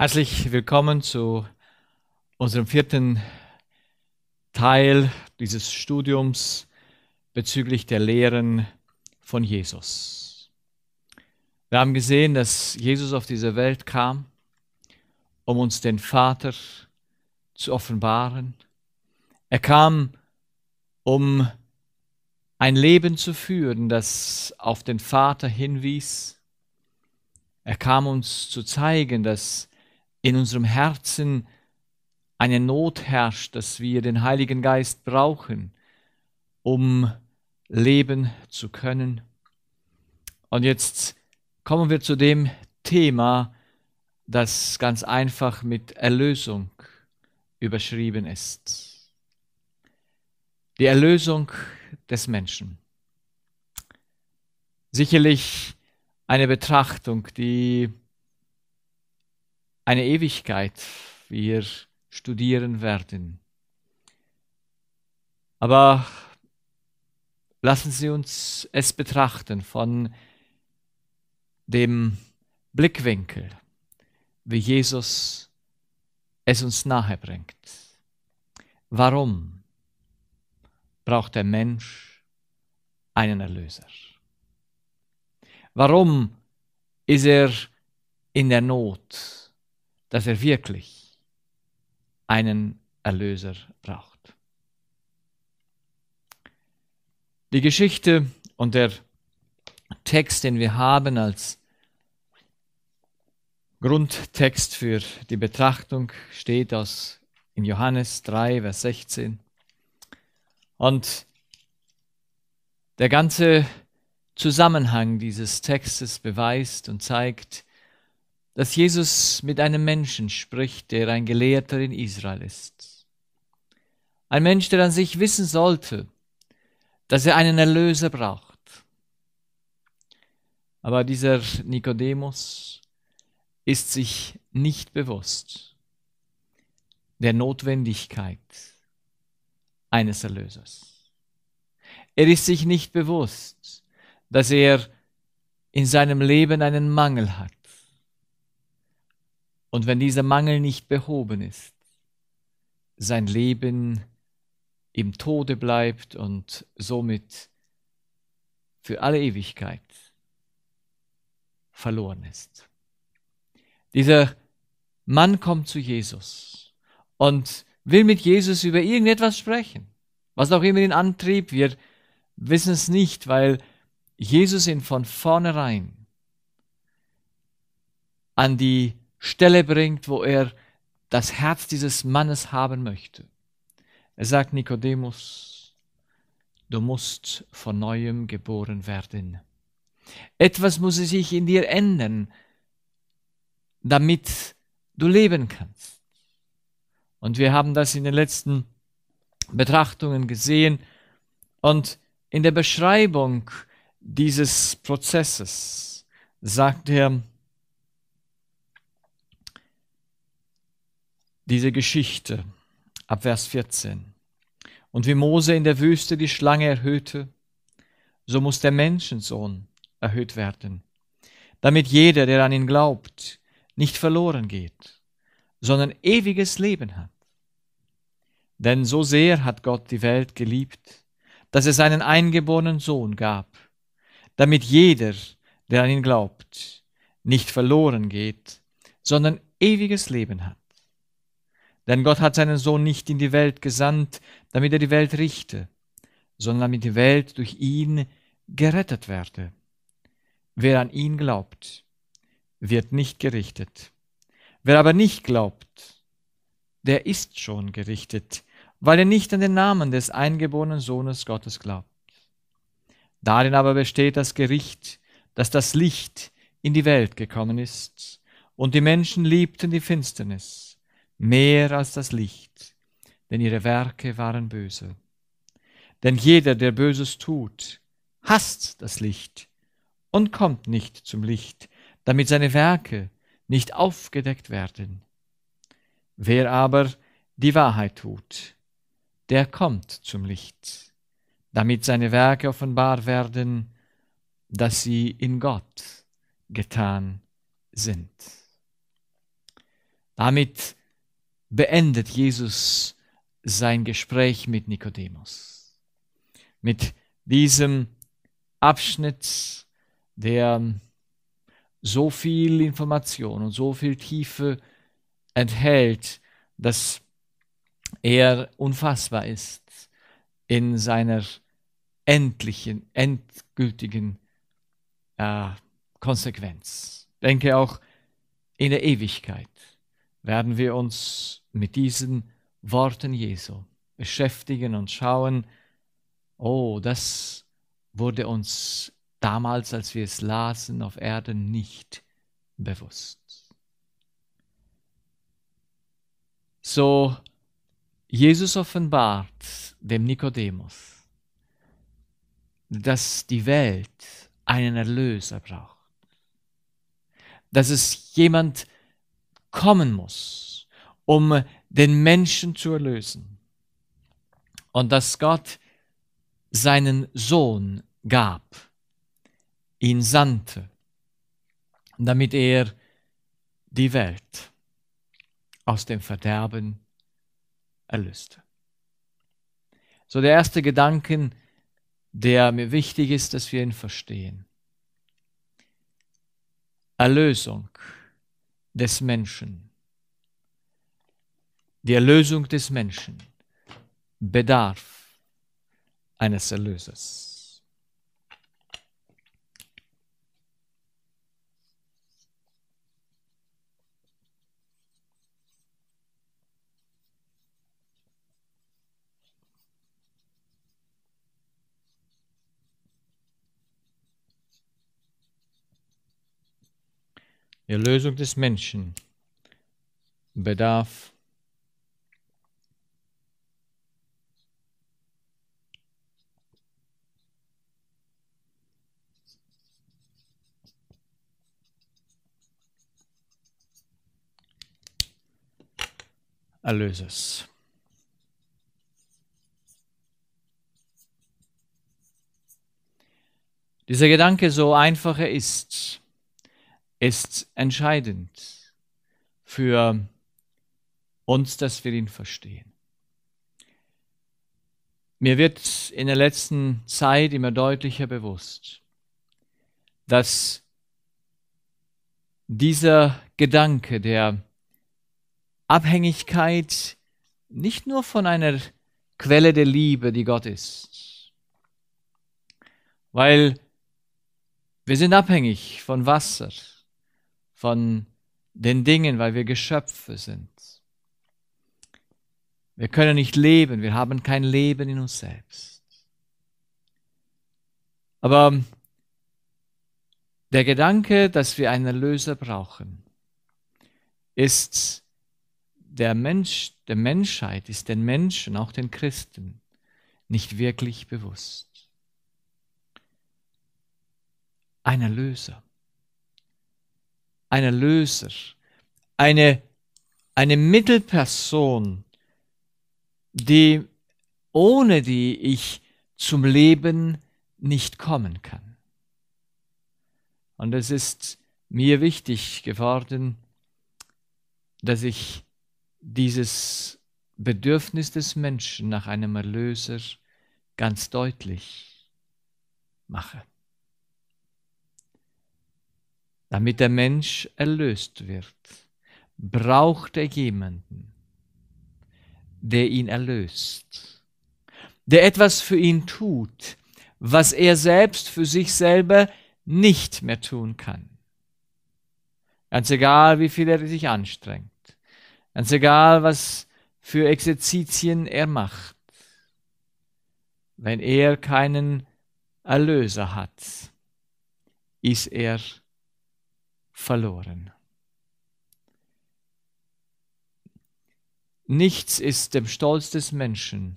Herzlich willkommen zu unserem vierten Teil dieses Studiums bezüglich der Lehren von Jesus. Wir haben gesehen, dass Jesus auf diese Welt kam, um uns den Vater zu offenbaren. Er kam, um ein Leben zu führen, das auf den Vater hinwies. Er kam uns zu zeigen, dass in unserem Herzen eine Not herrscht, dass wir den Heiligen Geist brauchen, um leben zu können. Und jetzt kommen wir zu dem Thema, das ganz einfach mit Erlösung überschrieben ist. Die Erlösung des Menschen. Sicherlich eine Betrachtung, die eine Ewigkeit wir studieren werden. Aber lassen Sie uns es betrachten von dem Blickwinkel, wie Jesus es uns nahe bringt. Warum braucht der Mensch einen Erlöser? Warum ist er in der Not? dass er wirklich einen Erlöser braucht. Die Geschichte und der Text, den wir haben als Grundtext für die Betrachtung, steht aus in Johannes 3, Vers 16. Und der ganze Zusammenhang dieses Textes beweist und zeigt, dass Jesus mit einem Menschen spricht, der ein Gelehrter in Israel ist. Ein Mensch, der an sich wissen sollte, dass er einen Erlöser braucht. Aber dieser Nikodemus ist sich nicht bewusst der Notwendigkeit eines Erlösers. Er ist sich nicht bewusst, dass er in seinem Leben einen Mangel hat und wenn dieser Mangel nicht behoben ist, sein Leben im Tode bleibt und somit für alle Ewigkeit verloren ist. Dieser Mann kommt zu Jesus und will mit Jesus über irgendetwas sprechen, was auch immer ihn antrieb. Wir wissen es nicht, weil Jesus ihn von vornherein an die Stelle bringt, wo er das Herz dieses Mannes haben möchte. Er sagt Nikodemus, du musst von neuem geboren werden. Etwas muss sich in dir ändern, damit du leben kannst. Und wir haben das in den letzten Betrachtungen gesehen und in der Beschreibung dieses Prozesses sagt er, diese Geschichte ab Vers 14. Und wie Mose in der Wüste die Schlange erhöhte, so muss der Menschensohn erhöht werden, damit jeder, der an ihn glaubt, nicht verloren geht, sondern ewiges Leben hat. Denn so sehr hat Gott die Welt geliebt, dass es einen eingeborenen Sohn gab, damit jeder, der an ihn glaubt, nicht verloren geht, sondern ewiges Leben hat. Denn Gott hat seinen Sohn nicht in die Welt gesandt, damit er die Welt richte, sondern damit die Welt durch ihn gerettet werde. Wer an ihn glaubt, wird nicht gerichtet. Wer aber nicht glaubt, der ist schon gerichtet, weil er nicht an den Namen des eingeborenen Sohnes Gottes glaubt. Darin aber besteht das Gericht, dass das Licht in die Welt gekommen ist, und die Menschen liebten die Finsternis mehr als das Licht, denn ihre Werke waren böse. Denn jeder, der Böses tut, hasst das Licht und kommt nicht zum Licht, damit seine Werke nicht aufgedeckt werden. Wer aber die Wahrheit tut, der kommt zum Licht, damit seine Werke offenbar werden, dass sie in Gott getan sind. Damit beendet Jesus sein Gespräch mit Nikodemus. Mit diesem Abschnitt, der so viel Information und so viel Tiefe enthält, dass er unfassbar ist in seiner endlichen, endgültigen äh, Konsequenz. Denke auch in der Ewigkeit werden wir uns mit diesen Worten Jesu beschäftigen und schauen, oh, das wurde uns damals, als wir es lasen, auf Erden nicht bewusst. So, Jesus offenbart dem Nikodemus, dass die Welt einen Erlöser braucht, dass es jemand kommen muss, um den Menschen zu erlösen. Und dass Gott seinen Sohn gab, ihn sandte, damit er die Welt aus dem Verderben erlöste. So der erste Gedanke, der mir wichtig ist, dass wir ihn verstehen. Erlösung des Menschen die Erlösung des Menschen bedarf eines Erlösers. Die Erlösung des Menschen bedarf Erlöses. Dieser Gedanke, so einfach er ist, ist entscheidend für uns, dass wir ihn verstehen. Mir wird in der letzten Zeit immer deutlicher bewusst, dass dieser Gedanke der Abhängigkeit nicht nur von einer Quelle der Liebe, die Gott ist, weil wir sind abhängig von Wasser, von den Dingen, weil wir Geschöpfe sind. Wir können nicht leben, wir haben kein Leben in uns selbst. Aber der Gedanke, dass wir einen Erlöser brauchen, ist der Mensch, der Menschheit ist den Menschen, auch den Christen, nicht wirklich bewusst. Ein Erlöser. Ein Erlöser. Eine, eine Mittelperson, die, ohne die ich zum Leben nicht kommen kann. Und es ist mir wichtig geworden, dass ich dieses Bedürfnis des Menschen nach einem Erlöser ganz deutlich mache. Damit der Mensch erlöst wird, braucht er jemanden, der ihn erlöst, der etwas für ihn tut, was er selbst für sich selber nicht mehr tun kann. Ganz egal, wie viel er sich anstrengt. Ganz egal, was für Exerzitien er macht. Wenn er keinen Erlöser hat, ist er verloren. Nichts ist dem Stolz des Menschen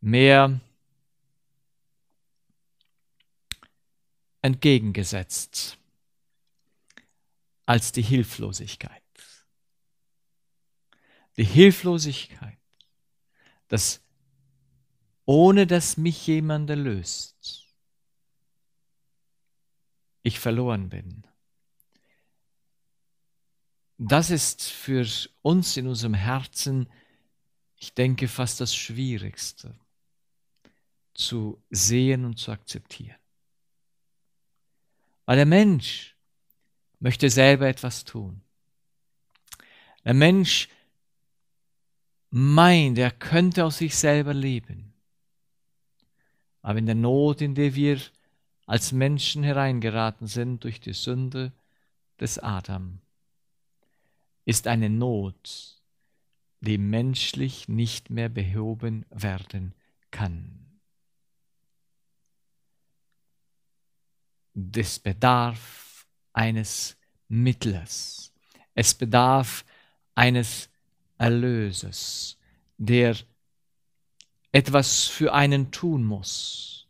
mehr entgegengesetzt als die Hilflosigkeit die Hilflosigkeit, dass ohne dass mich jemand erlöst, ich verloren bin. Das ist für uns in unserem Herzen, ich denke, fast das Schwierigste zu sehen und zu akzeptieren. Weil der Mensch möchte selber etwas tun. Der Mensch meint, er könnte aus sich selber leben. Aber in der Not, in der wir als Menschen hereingeraten sind durch die Sünde des Adam, ist eine Not, die menschlich nicht mehr behoben werden kann. Es bedarf eines Mittlers. Es bedarf eines Erlöses, der etwas für einen tun muss,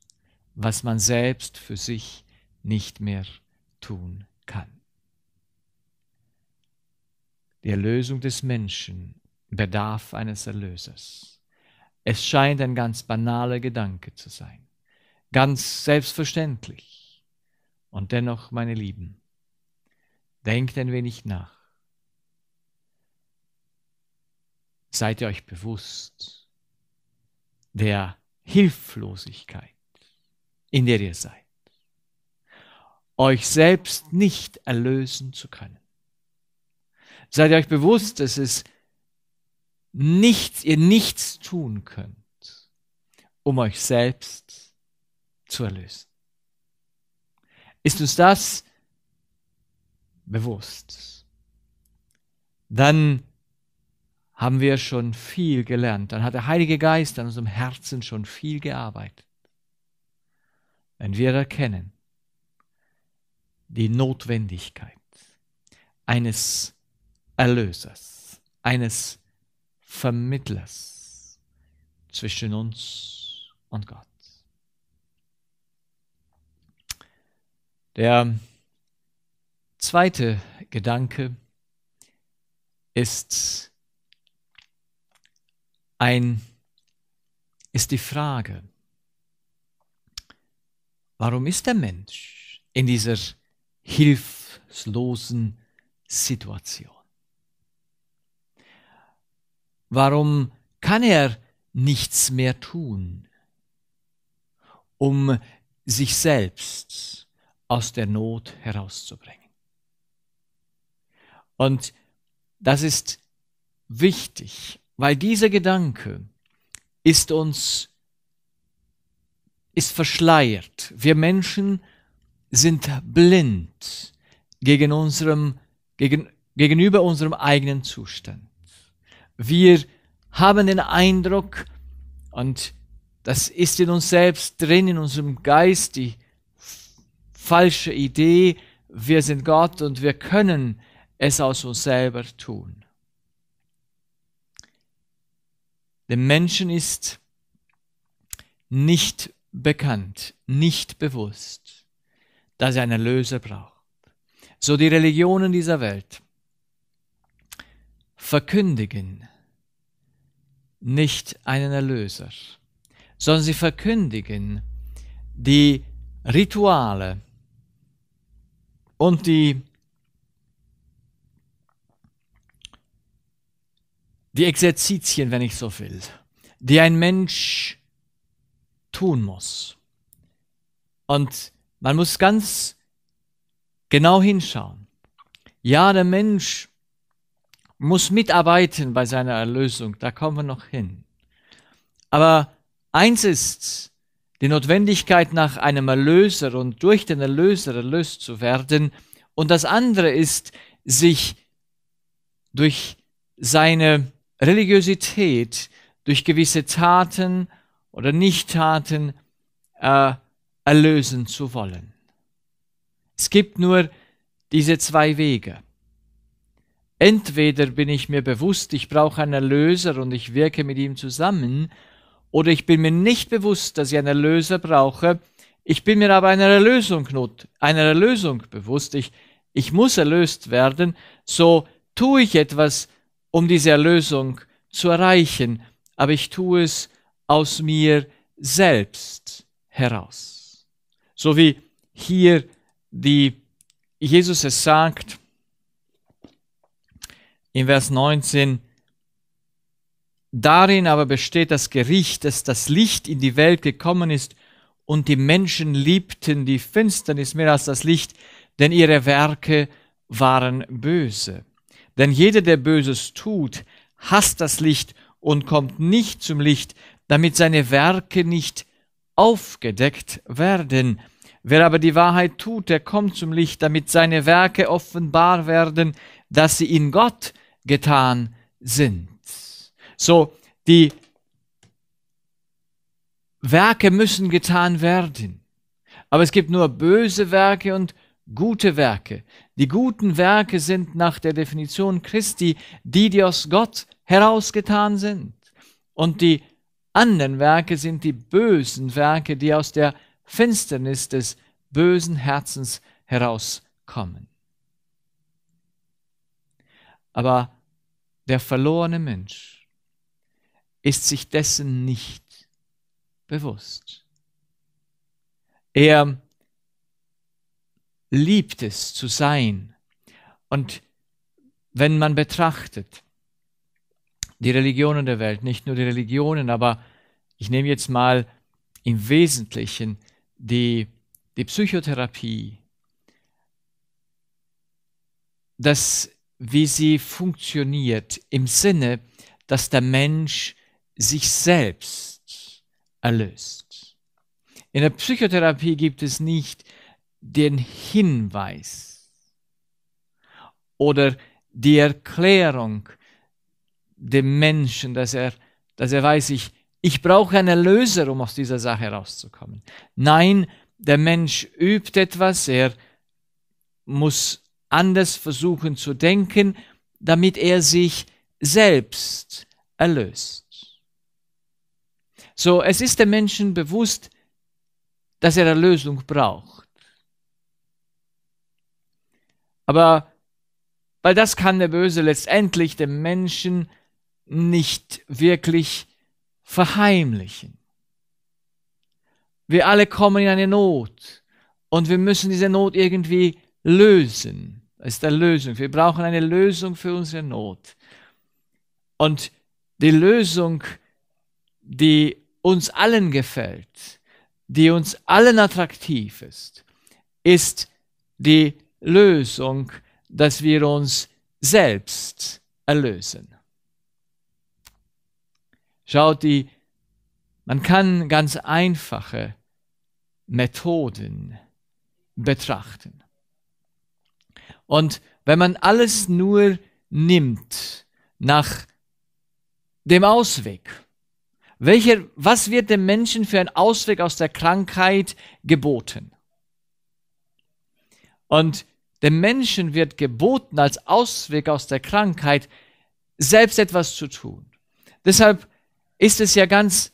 was man selbst für sich nicht mehr tun kann. Die Erlösung des Menschen bedarf eines Erlösers. Es scheint ein ganz banaler Gedanke zu sein, ganz selbstverständlich. Und dennoch, meine Lieben, denkt ein wenig nach. seid ihr euch bewusst der Hilflosigkeit, in der ihr seid, euch selbst nicht erlösen zu können. Seid ihr euch bewusst, dass es nichts, ihr nichts tun könnt, um euch selbst zu erlösen. Ist uns das bewusst, dann haben wir schon viel gelernt. Dann hat der Heilige Geist an unserem Herzen schon viel gearbeitet. Wenn wir erkennen die Notwendigkeit eines Erlösers, eines Vermittlers zwischen uns und Gott. Der zweite Gedanke ist ein, ist die Frage, warum ist der Mensch in dieser hilflosen Situation? Warum kann er nichts mehr tun, um sich selbst aus der Not herauszubringen? Und das ist wichtig weil dieser Gedanke ist uns, ist verschleiert. Wir Menschen sind blind gegen unserem, gegen, gegenüber unserem eigenen Zustand. Wir haben den Eindruck, und das ist in uns selbst drin, in unserem Geist, die falsche Idee, wir sind Gott und wir können es aus uns selber tun. dem Menschen ist nicht bekannt, nicht bewusst, dass er einen Erlöser braucht. So die Religionen dieser Welt verkündigen nicht einen Erlöser, sondern sie verkündigen die Rituale und die die Exerzitien, wenn ich so will, die ein Mensch tun muss. Und man muss ganz genau hinschauen. Ja, der Mensch muss mitarbeiten bei seiner Erlösung, da kommen wir noch hin. Aber eins ist, die Notwendigkeit nach einem Erlöser und durch den Erlöser erlöst zu werden. Und das andere ist, sich durch seine Religiosität durch gewisse Taten oder Nichttaten äh, erlösen zu wollen. Es gibt nur diese zwei Wege. Entweder bin ich mir bewusst, ich brauche einen Erlöser und ich wirke mit ihm zusammen, oder ich bin mir nicht bewusst, dass ich einen Erlöser brauche, ich bin mir aber einer Erlösung, not, einer Erlösung bewusst, ich, ich muss erlöst werden, so tue ich etwas um diese Erlösung zu erreichen, aber ich tue es aus mir selbst heraus. So wie hier die Jesus es sagt in Vers 19, darin aber besteht das Gericht, dass das Licht in die Welt gekommen ist und die Menschen liebten die Finsternis mehr als das Licht, denn ihre Werke waren böse. Denn jeder, der Böses tut, hasst das Licht und kommt nicht zum Licht, damit seine Werke nicht aufgedeckt werden. Wer aber die Wahrheit tut, der kommt zum Licht, damit seine Werke offenbar werden, dass sie in Gott getan sind. So, die Werke müssen getan werden. Aber es gibt nur böse Werke und gute Werke. Die guten Werke sind nach der Definition Christi die, die aus Gott herausgetan sind. Und die anderen Werke sind die bösen Werke, die aus der Finsternis des bösen Herzens herauskommen. Aber der verlorene Mensch ist sich dessen nicht bewusst. Er liebt es zu sein. Und wenn man betrachtet, die Religionen der Welt, nicht nur die Religionen, aber ich nehme jetzt mal im Wesentlichen die, die Psychotherapie, dass wie sie funktioniert im Sinne, dass der Mensch sich selbst erlöst. In der Psychotherapie gibt es nicht den Hinweis oder die Erklärung dem Menschen, dass er, dass er weiß, ich, ich brauche einen Erlöser, um aus dieser Sache rauszukommen. Nein, der Mensch übt etwas, er muss anders versuchen zu denken, damit er sich selbst erlöst. So, es ist dem Menschen bewusst, dass er Erlösung braucht. Aber weil das kann der Böse letztendlich dem Menschen nicht wirklich verheimlichen. Wir alle kommen in eine Not und wir müssen diese Not irgendwie lösen. Das ist der Lösung. Wir brauchen eine Lösung für unsere Not. Und die Lösung, die uns allen gefällt, die uns allen attraktiv ist, ist die Lösung, dass wir uns selbst erlösen. Schaut, die, man kann ganz einfache Methoden betrachten. Und wenn man alles nur nimmt nach dem Ausweg, welcher, was wird dem Menschen für einen Ausweg aus der Krankheit geboten? Und dem Menschen wird geboten, als Ausweg aus der Krankheit selbst etwas zu tun. Deshalb ist es ja ganz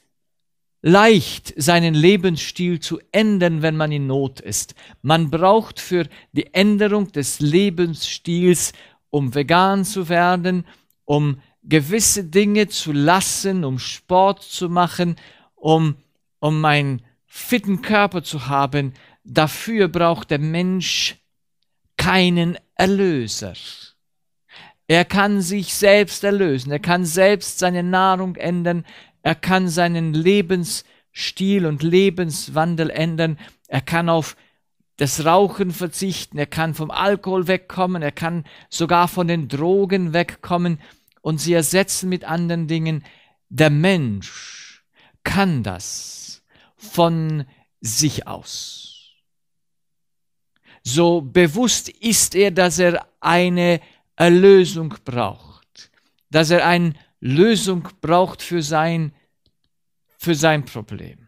leicht, seinen Lebensstil zu ändern, wenn man in Not ist. Man braucht für die Änderung des Lebensstils, um vegan zu werden, um gewisse Dinge zu lassen, um Sport zu machen, um, um einen fitten Körper zu haben. Dafür braucht der Mensch keinen Erlöser. Er kann sich selbst erlösen, er kann selbst seine Nahrung ändern, er kann seinen Lebensstil und Lebenswandel ändern, er kann auf das Rauchen verzichten, er kann vom Alkohol wegkommen, er kann sogar von den Drogen wegkommen und sie ersetzen mit anderen Dingen. Der Mensch kann das von sich aus so bewusst ist er, dass er eine Erlösung braucht, dass er eine Lösung braucht für sein, für sein Problem.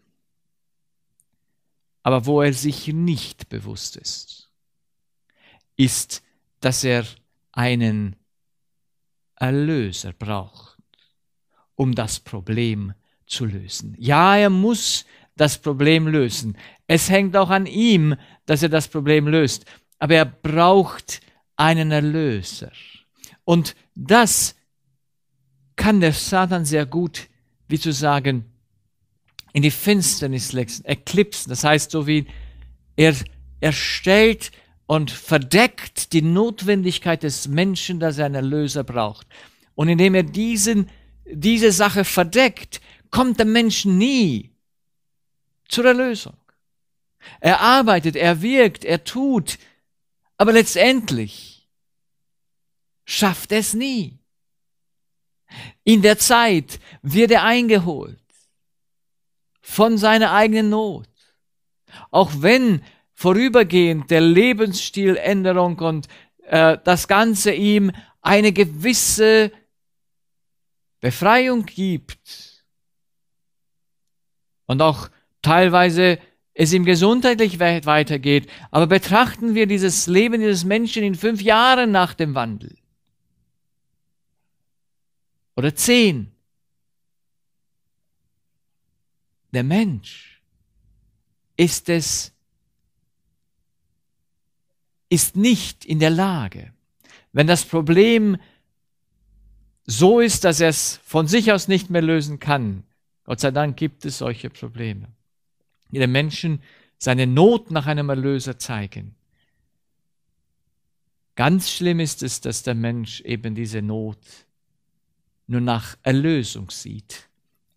Aber wo er sich nicht bewusst ist, ist, dass er einen Erlöser braucht, um das Problem zu lösen. Ja, er muss das Problem lösen. Es hängt auch an ihm, dass er das Problem löst. Aber er braucht einen Erlöser. Und das kann der Satan sehr gut, wie zu sagen, in die Finsternis letzten, eklipsen. Das heißt, so wie er, erstellt und verdeckt die Notwendigkeit des Menschen, dass er einen Erlöser braucht. Und indem er diesen, diese Sache verdeckt, kommt der Mensch nie zur Erlösung. Er arbeitet, er wirkt, er tut, aber letztendlich schafft es nie. In der Zeit wird er eingeholt von seiner eigenen Not. Auch wenn vorübergehend der Lebensstiländerung und äh, das Ganze ihm eine gewisse Befreiung gibt und auch teilweise es ihm gesundheitlich weitergeht, aber betrachten wir dieses Leben dieses Menschen in fünf Jahren nach dem Wandel. Oder zehn. Der Mensch ist es, ist nicht in der Lage, wenn das Problem so ist, dass er es von sich aus nicht mehr lösen kann. Gott sei Dank gibt es solche Probleme den Menschen seine Not nach einem Erlöser zeigen. Ganz schlimm ist es, dass der Mensch eben diese Not nur nach Erlösung sieht,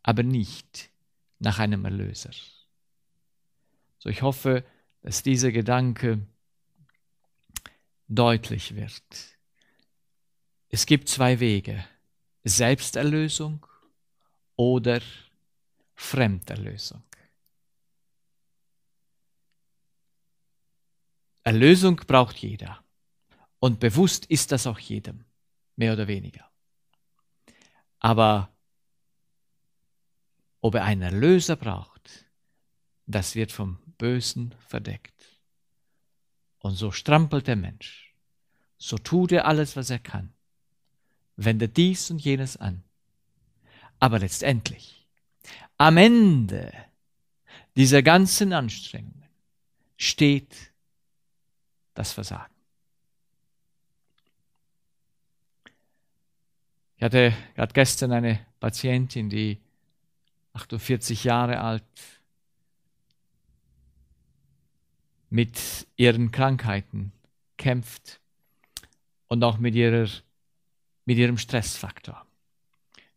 aber nicht nach einem Erlöser. So ich hoffe, dass dieser Gedanke deutlich wird. Es gibt zwei Wege, Selbsterlösung oder Fremderlösung. Erlösung braucht jeder. Und bewusst ist das auch jedem, mehr oder weniger. Aber ob er einen Erlöser braucht, das wird vom Bösen verdeckt. Und so strampelt der Mensch, so tut er alles, was er kann, wendet dies und jenes an. Aber letztendlich, am Ende dieser ganzen Anstrengungen steht das Versagen. Ich hatte gerade gestern eine Patientin, die 48 Jahre alt, mit ihren Krankheiten kämpft und auch mit, ihrer, mit ihrem Stressfaktor.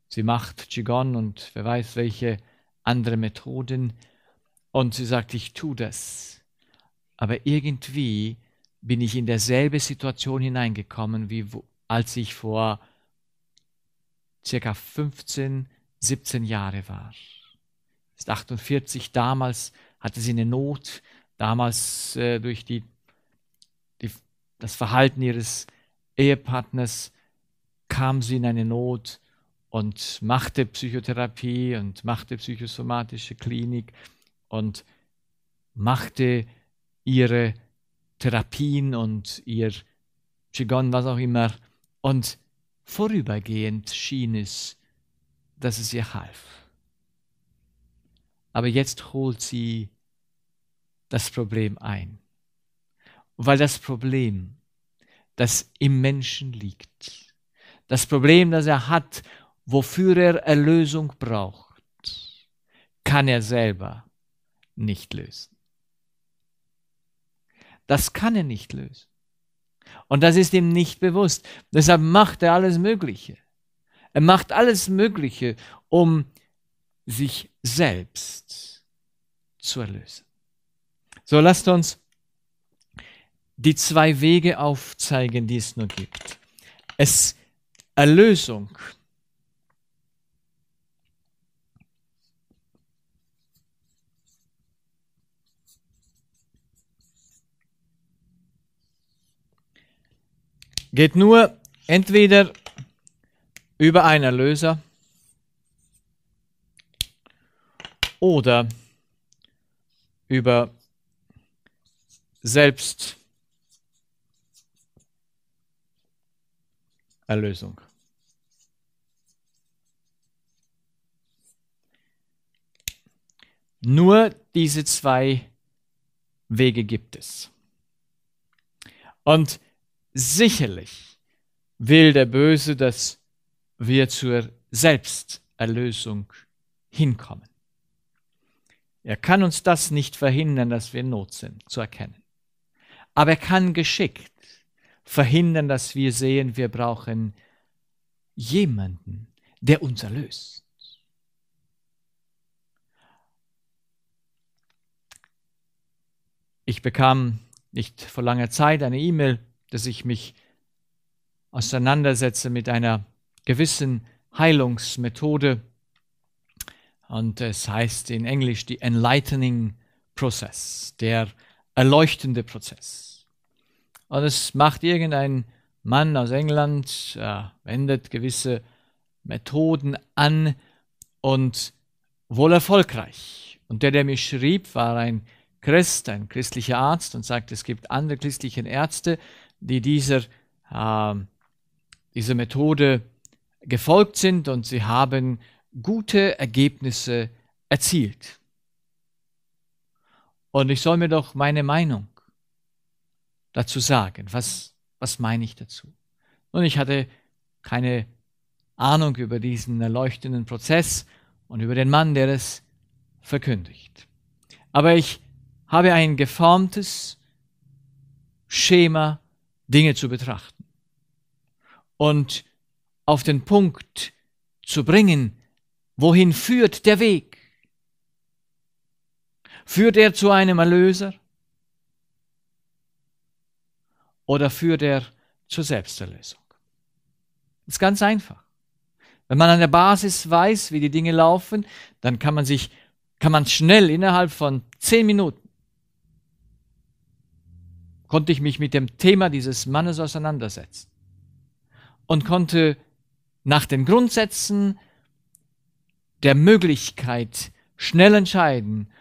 Sie macht Qigong und wer weiß welche andere Methoden und sie sagt, ich tue das. Aber irgendwie bin ich in derselbe Situation hineingekommen, wie als ich vor circa 15, 17 Jahre war. Ist 48, damals hatte sie eine Not, damals äh, durch die, die, das Verhalten ihres Ehepartners kam sie in eine Not und machte Psychotherapie und machte psychosomatische Klinik und machte ihre Therapien und ihr Qigong, was auch immer. Und vorübergehend schien es, dass es ihr half. Aber jetzt holt sie das Problem ein. Weil das Problem, das im Menschen liegt, das Problem, das er hat, wofür er Erlösung braucht, kann er selber nicht lösen. Das kann er nicht lösen. Und das ist ihm nicht bewusst. Deshalb macht er alles Mögliche. Er macht alles Mögliche, um sich selbst zu erlösen. So lasst uns die zwei Wege aufzeigen, die es nur gibt. Es Erlösung Geht nur entweder über einen Erlöser oder über selbst Erlösung. Nur diese zwei Wege gibt es. Und Sicherlich will der Böse, dass wir zur Selbsterlösung hinkommen. Er kann uns das nicht verhindern, dass wir in Not sind, zu erkennen. Aber er kann geschickt verhindern, dass wir sehen, wir brauchen jemanden, der uns erlöst. Ich bekam nicht vor langer Zeit eine E-Mail dass ich mich auseinandersetze mit einer gewissen Heilungsmethode. Und es heißt in Englisch die Enlightening Process, der erleuchtende Prozess. Und es macht irgendein Mann aus England, äh, wendet gewisse Methoden an und wohl erfolgreich. Und der, der mich schrieb, war ein Christ, ein christlicher Arzt und sagt, es gibt andere christliche Ärzte, die dieser, äh, dieser Methode gefolgt sind und sie haben gute Ergebnisse erzielt. Und ich soll mir doch meine Meinung dazu sagen. Was, was meine ich dazu? Und ich hatte keine Ahnung über diesen erleuchtenden Prozess und über den Mann, der es verkündigt. Aber ich habe ein geformtes Schema Dinge zu betrachten und auf den Punkt zu bringen, wohin führt der Weg? Führt er zu einem Erlöser oder führt er zur Selbsterlösung? Das ist ganz einfach. Wenn man an der Basis weiß, wie die Dinge laufen, dann kann man sich, kann man schnell innerhalb von zehn Minuten konnte ich mich mit dem Thema dieses Mannes auseinandersetzen und konnte nach den Grundsätzen der Möglichkeit schnell entscheiden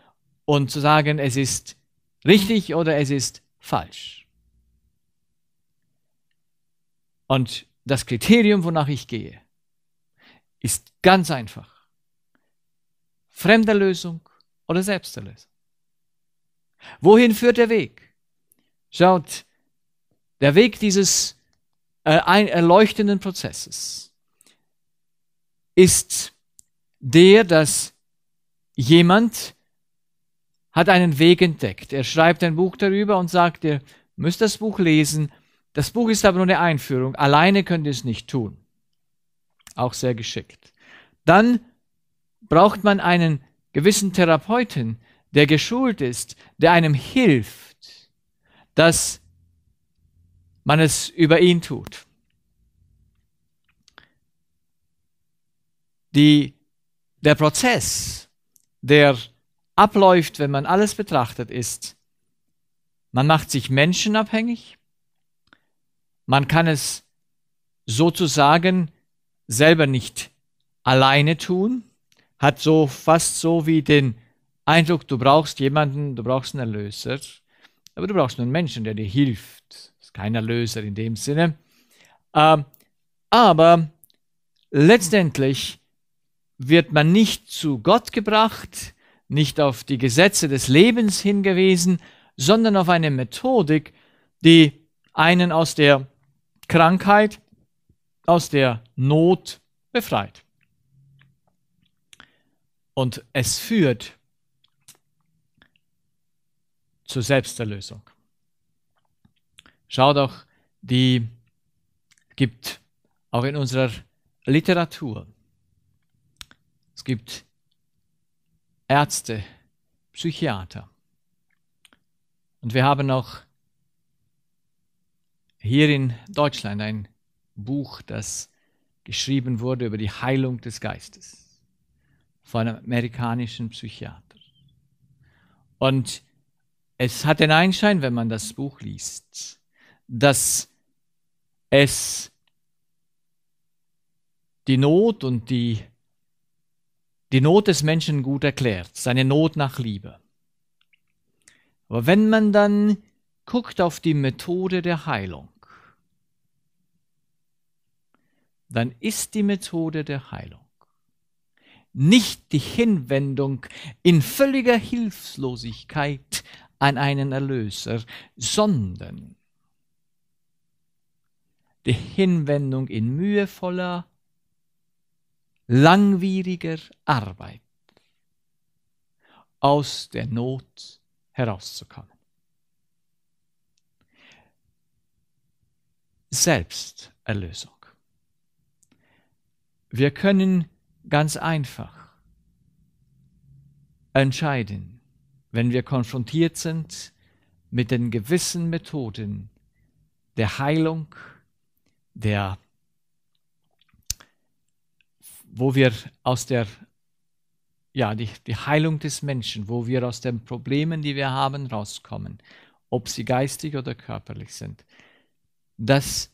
und zu sagen, es ist richtig oder es ist falsch. Und das Kriterium, wonach ich gehe, ist ganz einfach. Fremderlösung oder Selbsterlösung. Wohin führt der Weg? Schaut, der Weg dieses äh, erleuchtenden Prozesses ist der, dass jemand hat einen Weg entdeckt. Er schreibt ein Buch darüber und sagt, ihr müsst das Buch lesen. Das Buch ist aber nur eine Einführung. Alleine könnt ihr es nicht tun. Auch sehr geschickt. Dann braucht man einen gewissen Therapeuten, der geschult ist, der einem hilft dass man es über ihn tut. Die, der Prozess, der abläuft, wenn man alles betrachtet, ist, man macht sich menschenabhängig, man kann es sozusagen selber nicht alleine tun, hat so fast so wie den Eindruck, du brauchst jemanden, du brauchst einen Erlöser, aber du brauchst einen Menschen, der dir hilft. Ist kein Erlöser in dem Sinne. Ähm, aber letztendlich wird man nicht zu Gott gebracht, nicht auf die Gesetze des Lebens hingewiesen, sondern auf eine Methodik, die einen aus der Krankheit, aus der Not befreit. Und es führt zur Selbsterlösung. Schau doch, die gibt auch in unserer Literatur. Es gibt Ärzte, Psychiater. Und wir haben auch hier in Deutschland ein Buch, das geschrieben wurde über die Heilung des Geistes von einem amerikanischen Psychiater. Und es hat den Einschein, wenn man das Buch liest, dass es die Not und die, die Not des Menschen gut erklärt, seine Not nach Liebe. Aber wenn man dann guckt auf die Methode der Heilung, dann ist die Methode der Heilung nicht die Hinwendung in völliger Hilflosigkeit an einen Erlöser, sondern die Hinwendung in mühevoller, langwieriger Arbeit aus der Not herauszukommen. Selbsterlösung. Wir können ganz einfach entscheiden, wenn wir konfrontiert sind mit den gewissen Methoden der Heilung, der, wo wir aus der, ja, die, die Heilung des Menschen, wo wir aus den Problemen, die wir haben, rauskommen, ob sie geistig oder körperlich sind, das,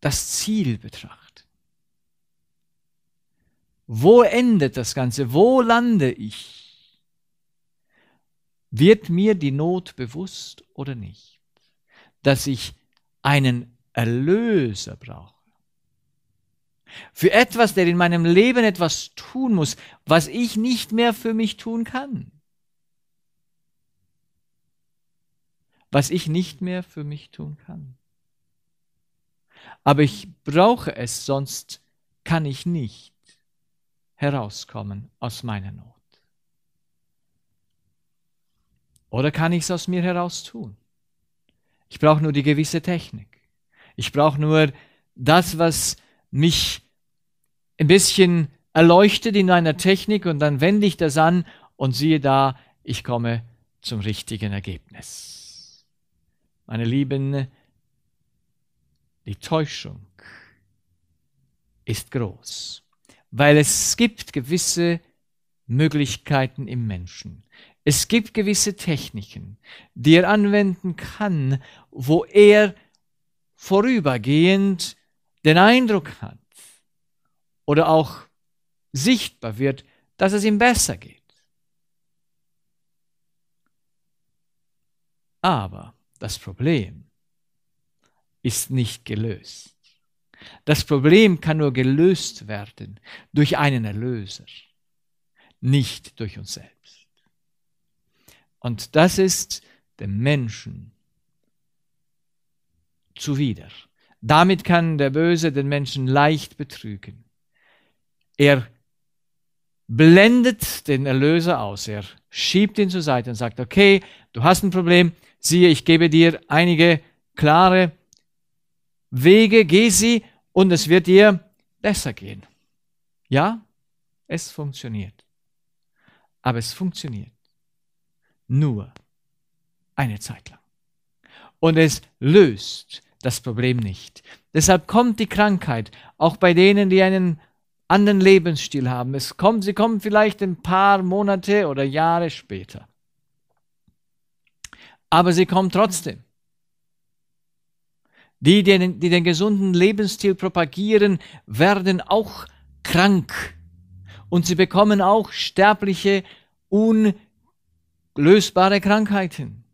das Ziel betrachten. Wo endet das Ganze? Wo lande ich? Wird mir die Not bewusst oder nicht? Dass ich einen Erlöser brauche. Für etwas, der in meinem Leben etwas tun muss, was ich nicht mehr für mich tun kann. Was ich nicht mehr für mich tun kann. Aber ich brauche es, sonst kann ich nicht herauskommen aus meiner Not. Oder kann ich es aus mir heraus tun? Ich brauche nur die gewisse Technik. Ich brauche nur das, was mich ein bisschen erleuchtet in einer Technik und dann wende ich das an und siehe da, ich komme zum richtigen Ergebnis. Meine Lieben, die Täuschung ist groß, weil es gibt gewisse Möglichkeiten im Menschen. Es gibt gewisse Techniken, die er anwenden kann, wo er vorübergehend den Eindruck hat oder auch sichtbar wird, dass es ihm besser geht. Aber das Problem ist nicht gelöst. Das Problem kann nur gelöst werden durch einen Erlöser, nicht durch uns selbst. Und das ist dem Menschen zuwider. Damit kann der Böse den Menschen leicht betrügen. Er blendet den Erlöser aus. Er schiebt ihn zur Seite und sagt, okay, du hast ein Problem, siehe, ich gebe dir einige klare Wege, geh sie und es wird dir besser gehen. Ja, es funktioniert. Aber es funktioniert nur eine Zeit lang. Und es löst das Problem nicht. Deshalb kommt die Krankheit, auch bei denen, die einen anderen Lebensstil haben. Es kommt, sie kommen vielleicht ein paar Monate oder Jahre später. Aber sie kommen trotzdem. Die, die den, die den gesunden Lebensstil propagieren, werden auch krank. Und sie bekommen auch sterbliche, un lösbare Krankheiten.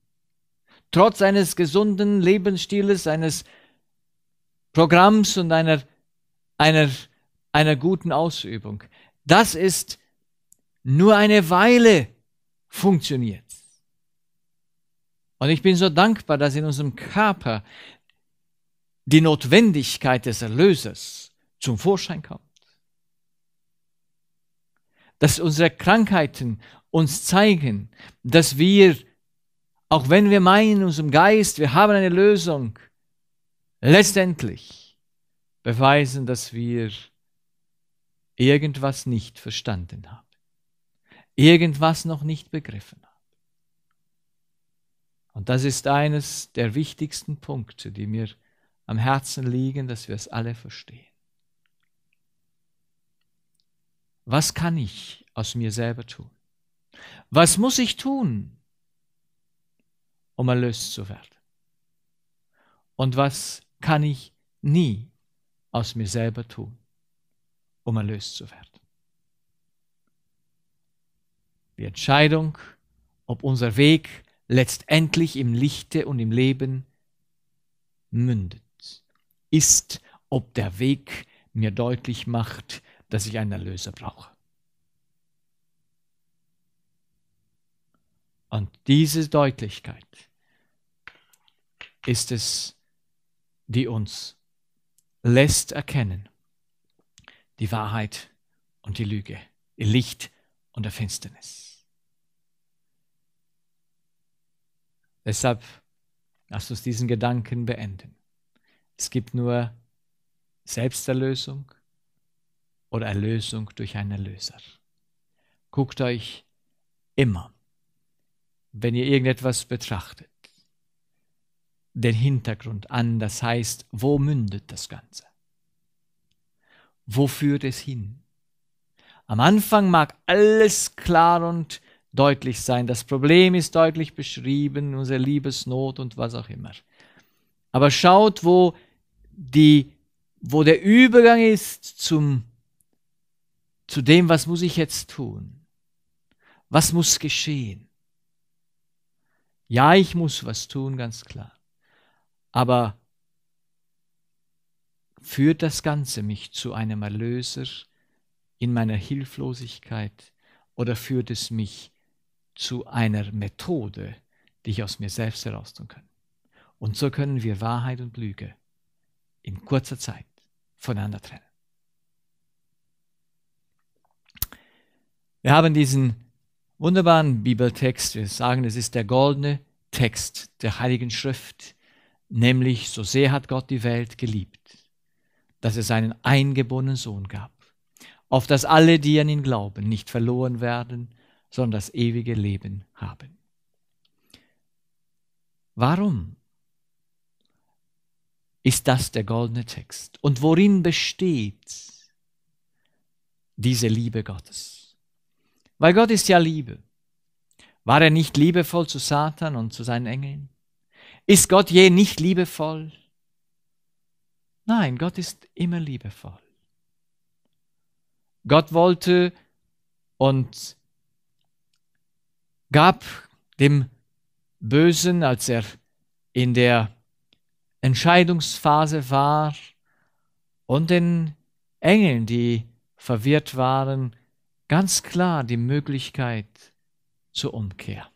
Trotz eines gesunden Lebensstils, eines Programms und einer, einer, einer guten Ausübung. Das ist nur eine Weile funktioniert. Und ich bin so dankbar, dass in unserem Körper die Notwendigkeit des Erlösers zum Vorschein kommt dass unsere Krankheiten uns zeigen, dass wir, auch wenn wir meinen in unserem Geist, wir haben eine Lösung, letztendlich beweisen, dass wir irgendwas nicht verstanden haben, irgendwas noch nicht begriffen haben. Und das ist eines der wichtigsten Punkte, die mir am Herzen liegen, dass wir es alle verstehen. was kann ich aus mir selber tun? Was muss ich tun, um erlöst zu werden? Und was kann ich nie aus mir selber tun, um erlöst zu werden? Die Entscheidung, ob unser Weg letztendlich im Lichte und im Leben mündet, ist, ob der Weg mir deutlich macht, dass ich einen Erlöser brauche. Und diese Deutlichkeit ist es, die uns lässt erkennen die Wahrheit und die Lüge, ihr Licht und der Finsternis. Deshalb lasst uns diesen Gedanken beenden. Es gibt nur Selbsterlösung, oder Erlösung durch einen Erlöser. Guckt euch immer, wenn ihr irgendetwas betrachtet, den Hintergrund an, das heißt, wo mündet das Ganze? Wo führt es hin? Am Anfang mag alles klar und deutlich sein, das Problem ist deutlich beschrieben, unsere Liebesnot und was auch immer. Aber schaut, wo, die, wo der Übergang ist zum zu dem, was muss ich jetzt tun? Was muss geschehen? Ja, ich muss was tun, ganz klar. Aber führt das Ganze mich zu einem Erlöser in meiner Hilflosigkeit oder führt es mich zu einer Methode, die ich aus mir selbst heraus tun kann? Und so können wir Wahrheit und Lüge in kurzer Zeit voneinander trennen. Wir haben diesen wunderbaren Bibeltext. Wir sagen, es ist der goldene Text der Heiligen Schrift, nämlich, so sehr hat Gott die Welt geliebt, dass er seinen eingeborenen Sohn gab, auf dass alle, die an ihn glauben, nicht verloren werden, sondern das ewige Leben haben. Warum ist das der goldene Text? Und worin besteht diese Liebe Gottes? Weil Gott ist ja Liebe. War er nicht liebevoll zu Satan und zu seinen Engeln? Ist Gott je nicht liebevoll? Nein, Gott ist immer liebevoll. Gott wollte und gab dem Bösen, als er in der Entscheidungsphase war, und den Engeln, die verwirrt waren, ganz klar die Möglichkeit zur Umkehr.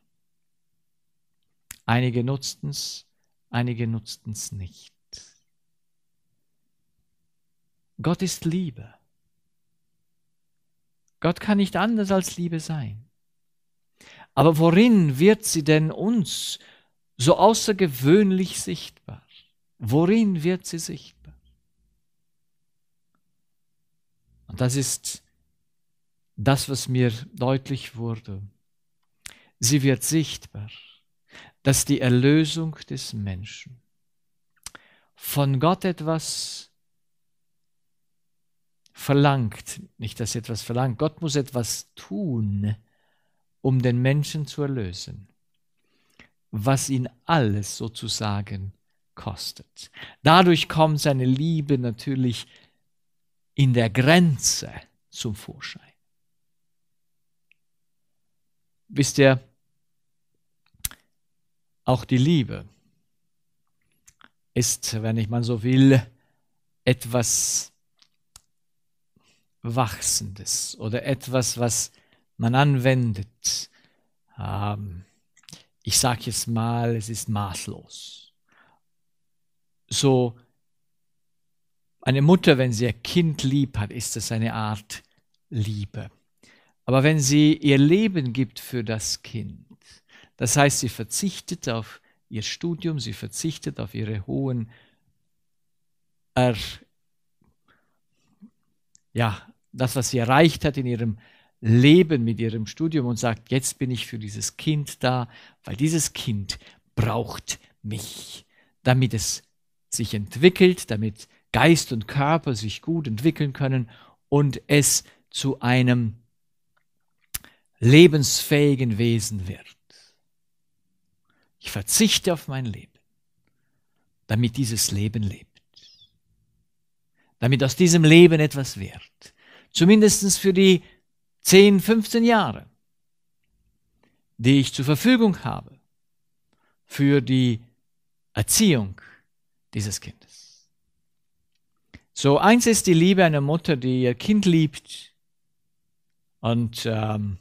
Einige nutzten es, einige nutzten es nicht. Gott ist Liebe. Gott kann nicht anders als Liebe sein. Aber worin wird sie denn uns so außergewöhnlich sichtbar? Worin wird sie sichtbar? Und das ist das, was mir deutlich wurde. Sie wird sichtbar, dass die Erlösung des Menschen von Gott etwas verlangt, nicht dass etwas verlangt, Gott muss etwas tun, um den Menschen zu erlösen, was ihn alles sozusagen kostet. Dadurch kommt seine Liebe natürlich in der Grenze zum Vorschein wisst ihr, auch die Liebe ist, wenn ich mal so will, etwas Wachsendes oder etwas, was man anwendet. Ähm, ich sage jetzt mal, es ist maßlos. So, eine Mutter, wenn sie ihr Kind lieb hat, ist das eine Art Liebe. Aber wenn sie ihr Leben gibt für das Kind, das heißt, sie verzichtet auf ihr Studium, sie verzichtet auf ihre hohen er, ja, das, was sie erreicht hat in ihrem Leben mit ihrem Studium und sagt, jetzt bin ich für dieses Kind da, weil dieses Kind braucht mich, damit es sich entwickelt, damit Geist und Körper sich gut entwickeln können und es zu einem lebensfähigen Wesen wird. Ich verzichte auf mein Leben, damit dieses Leben lebt. Damit aus diesem Leben etwas wird. Zumindest für die 10, 15 Jahre, die ich zur Verfügung habe für die Erziehung dieses Kindes. So eins ist die Liebe einer Mutter, die ihr Kind liebt und ähm,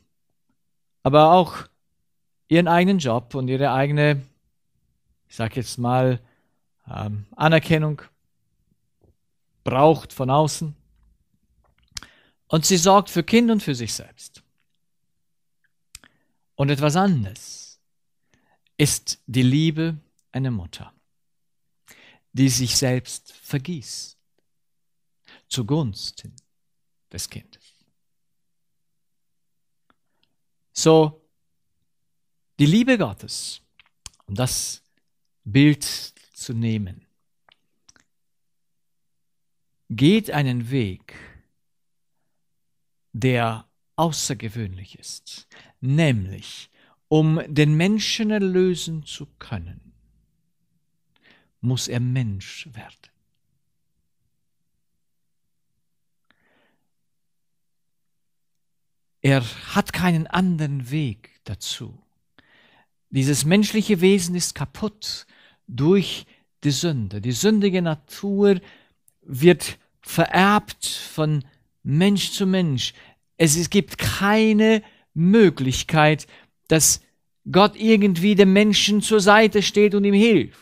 aber auch ihren eigenen Job und ihre eigene, ich sag jetzt mal, ähm, Anerkennung braucht von außen. Und sie sorgt für Kind und für sich selbst. Und etwas anderes ist die Liebe einer Mutter, die sich selbst vergießt zugunsten des Kindes. So, die Liebe Gottes, um das Bild zu nehmen, geht einen Weg, der außergewöhnlich ist, nämlich um den Menschen erlösen zu können, muss er Mensch werden. Er hat keinen anderen Weg dazu. Dieses menschliche Wesen ist kaputt durch die Sünde. Die sündige Natur wird vererbt von Mensch zu Mensch. Es gibt keine Möglichkeit, dass Gott irgendwie dem Menschen zur Seite steht und ihm hilft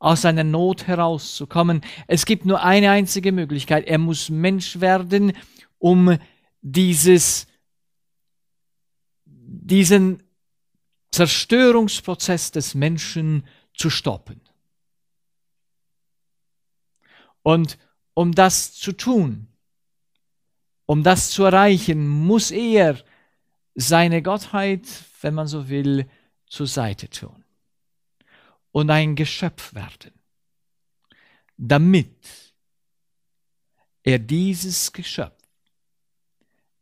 aus seiner Not herauszukommen. Es gibt nur eine einzige Möglichkeit. Er muss Mensch werden, um dieses, diesen Zerstörungsprozess des Menschen zu stoppen. Und um das zu tun, um das zu erreichen, muss er seine Gottheit, wenn man so will, zur Seite tun und ein Geschöpf werden, damit er dieses Geschöpf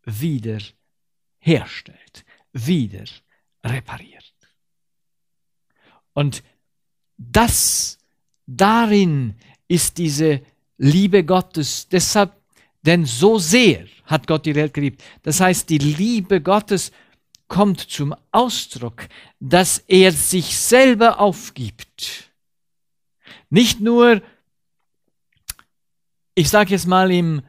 wieder herstellt, wieder repariert. Und das, darin ist diese Liebe Gottes. Deshalb, denn so sehr hat Gott die Welt geliebt. Das heißt, die Liebe Gottes kommt zum Ausdruck, dass er sich selber aufgibt. Nicht nur, ich sage jetzt mal im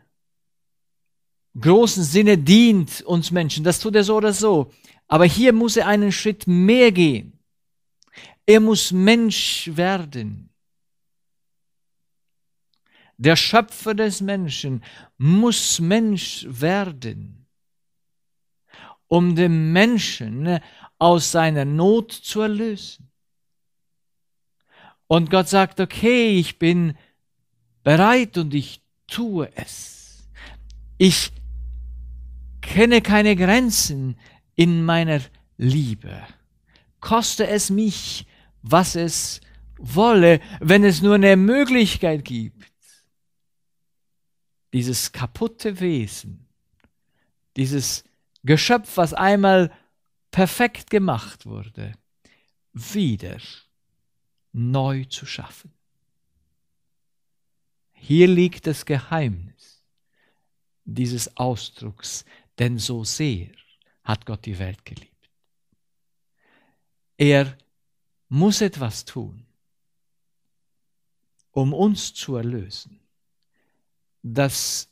großen Sinne dient uns Menschen. Das tut er so oder so. Aber hier muss er einen Schritt mehr gehen. Er muss Mensch werden. Der Schöpfer des Menschen muss Mensch werden, um den Menschen aus seiner Not zu erlösen. Und Gott sagt, okay, ich bin bereit und ich tue es. Ich kenne keine Grenzen in meiner Liebe. Koste es mich, was es wolle, wenn es nur eine Möglichkeit gibt. Dieses kaputte Wesen, dieses Geschöpf, was einmal perfekt gemacht wurde, wieder neu zu schaffen. Hier liegt das Geheimnis dieses Ausdrucks, denn so sehr hat Gott die Welt geliebt. Er muss etwas tun, um uns zu erlösen, dass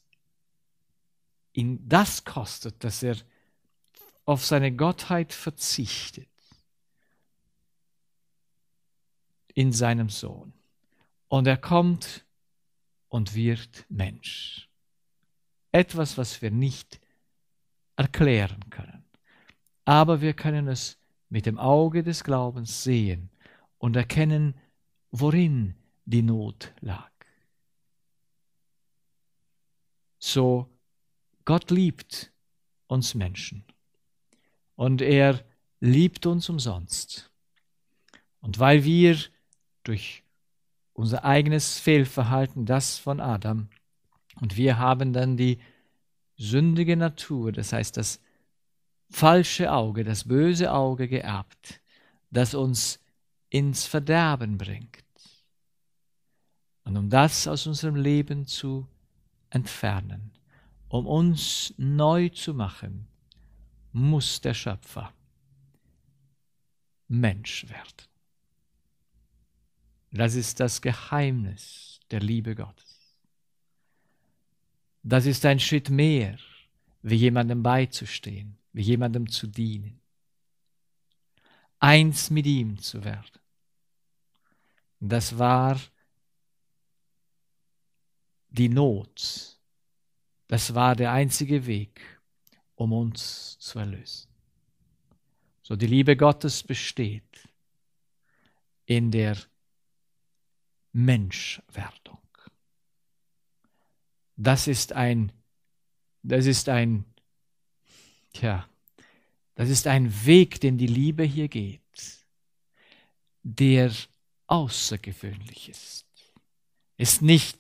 ihn das kostet, dass er auf seine Gottheit verzichtet in seinem Sohn. Und er kommt und wird Mensch. Etwas, was wir nicht erklären können. Aber wir können es mit dem Auge des Glaubens sehen und erkennen, worin die Not lag. So, Gott liebt uns Menschen und er liebt uns umsonst. Und weil wir durch unser eigenes Fehlverhalten das von Adam und wir haben dann die sündige Natur, das heißt das falsche Auge, das böse Auge geerbt, das uns ins Verderben bringt. Und um das aus unserem Leben zu entfernen, um uns neu zu machen, muss der Schöpfer Mensch werden. Das ist das Geheimnis der Liebe Gottes. Das ist ein Schritt mehr, wie jemandem beizustehen, wie jemandem zu dienen. Eins mit ihm zu werden. Das war die Not. Das war der einzige Weg, um uns zu erlösen. So die Liebe Gottes besteht in der Menschwerdung das ist ein, das ist ein, tja, das ist ein Weg, den die Liebe hier geht, der außergewöhnlich ist. Ist nicht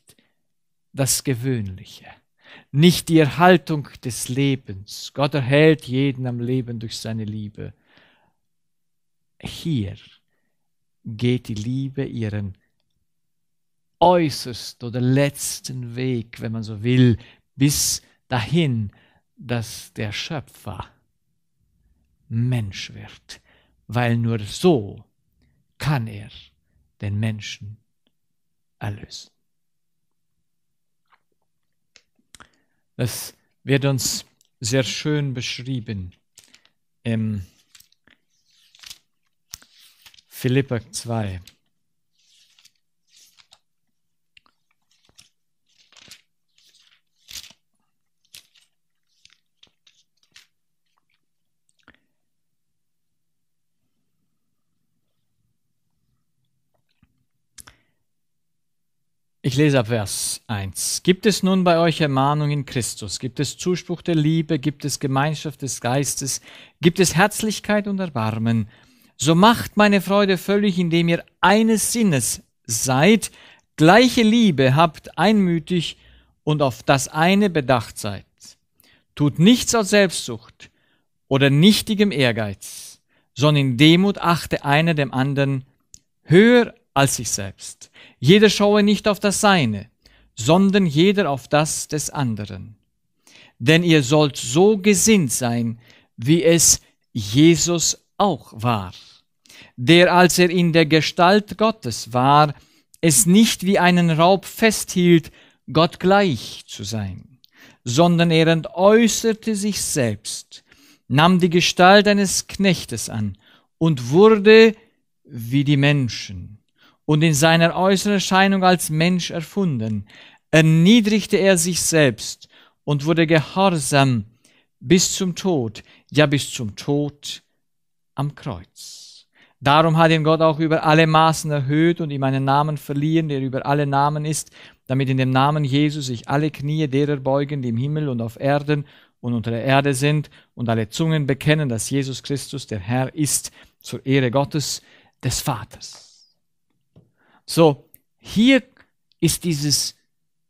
das Gewöhnliche, nicht die Erhaltung des Lebens. Gott erhält jeden am Leben durch seine Liebe. Hier geht die Liebe ihren Weg äußerst oder letzten Weg, wenn man so will, bis dahin, dass der Schöpfer Mensch wird, weil nur so kann er den Menschen erlösen. Das wird uns sehr schön beschrieben im Philippa 2. Ich lese ab Vers 1. Gibt es nun bei euch Ermahnung in Christus? Gibt es Zuspruch der Liebe? Gibt es Gemeinschaft des Geistes? Gibt es Herzlichkeit und Erbarmen? So macht meine Freude völlig, indem ihr eines Sinnes seid, gleiche Liebe habt, einmütig und auf das eine bedacht seid. Tut nichts aus Selbstsucht oder nichtigem Ehrgeiz, sondern in Demut achte einer dem anderen höher als sich selbst jeder schaue nicht auf das Seine, sondern jeder auf das des anderen. Denn ihr sollt so gesinnt sein, wie es Jesus auch war, der, als er in der Gestalt Gottes war, es nicht wie einen Raub festhielt, Gott gleich zu sein, sondern er entäußerte sich selbst, nahm die Gestalt eines Knechtes an und wurde wie die Menschen und in seiner äußeren Erscheinung als Mensch erfunden, erniedrigte er sich selbst und wurde gehorsam bis zum Tod, ja bis zum Tod am Kreuz. Darum hat ihn Gott auch über alle Maßen erhöht und ihm einen Namen verliehen, der über alle Namen ist, damit in dem Namen Jesus sich alle Knie derer beugen, die im Himmel und auf Erden und unter der Erde sind, und alle Zungen bekennen, dass Jesus Christus der Herr ist, zur Ehre Gottes, des Vaters. So, hier ist dieses,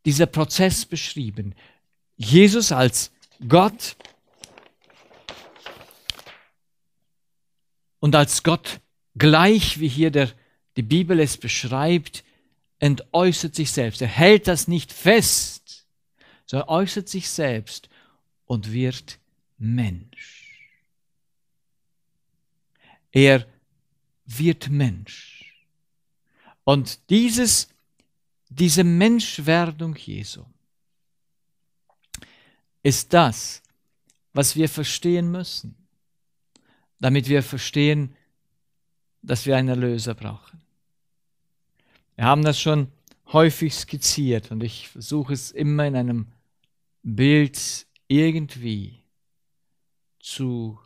dieser Prozess beschrieben. Jesus als Gott und als Gott gleich wie hier der, die Bibel es beschreibt, entäußert sich selbst. Er hält das nicht fest, sondern äußert sich selbst und wird Mensch. Er wird Mensch. Und dieses, diese Menschwerdung Jesu ist das, was wir verstehen müssen, damit wir verstehen, dass wir einen Erlöser brauchen. Wir haben das schon häufig skizziert und ich versuche es immer in einem Bild irgendwie zu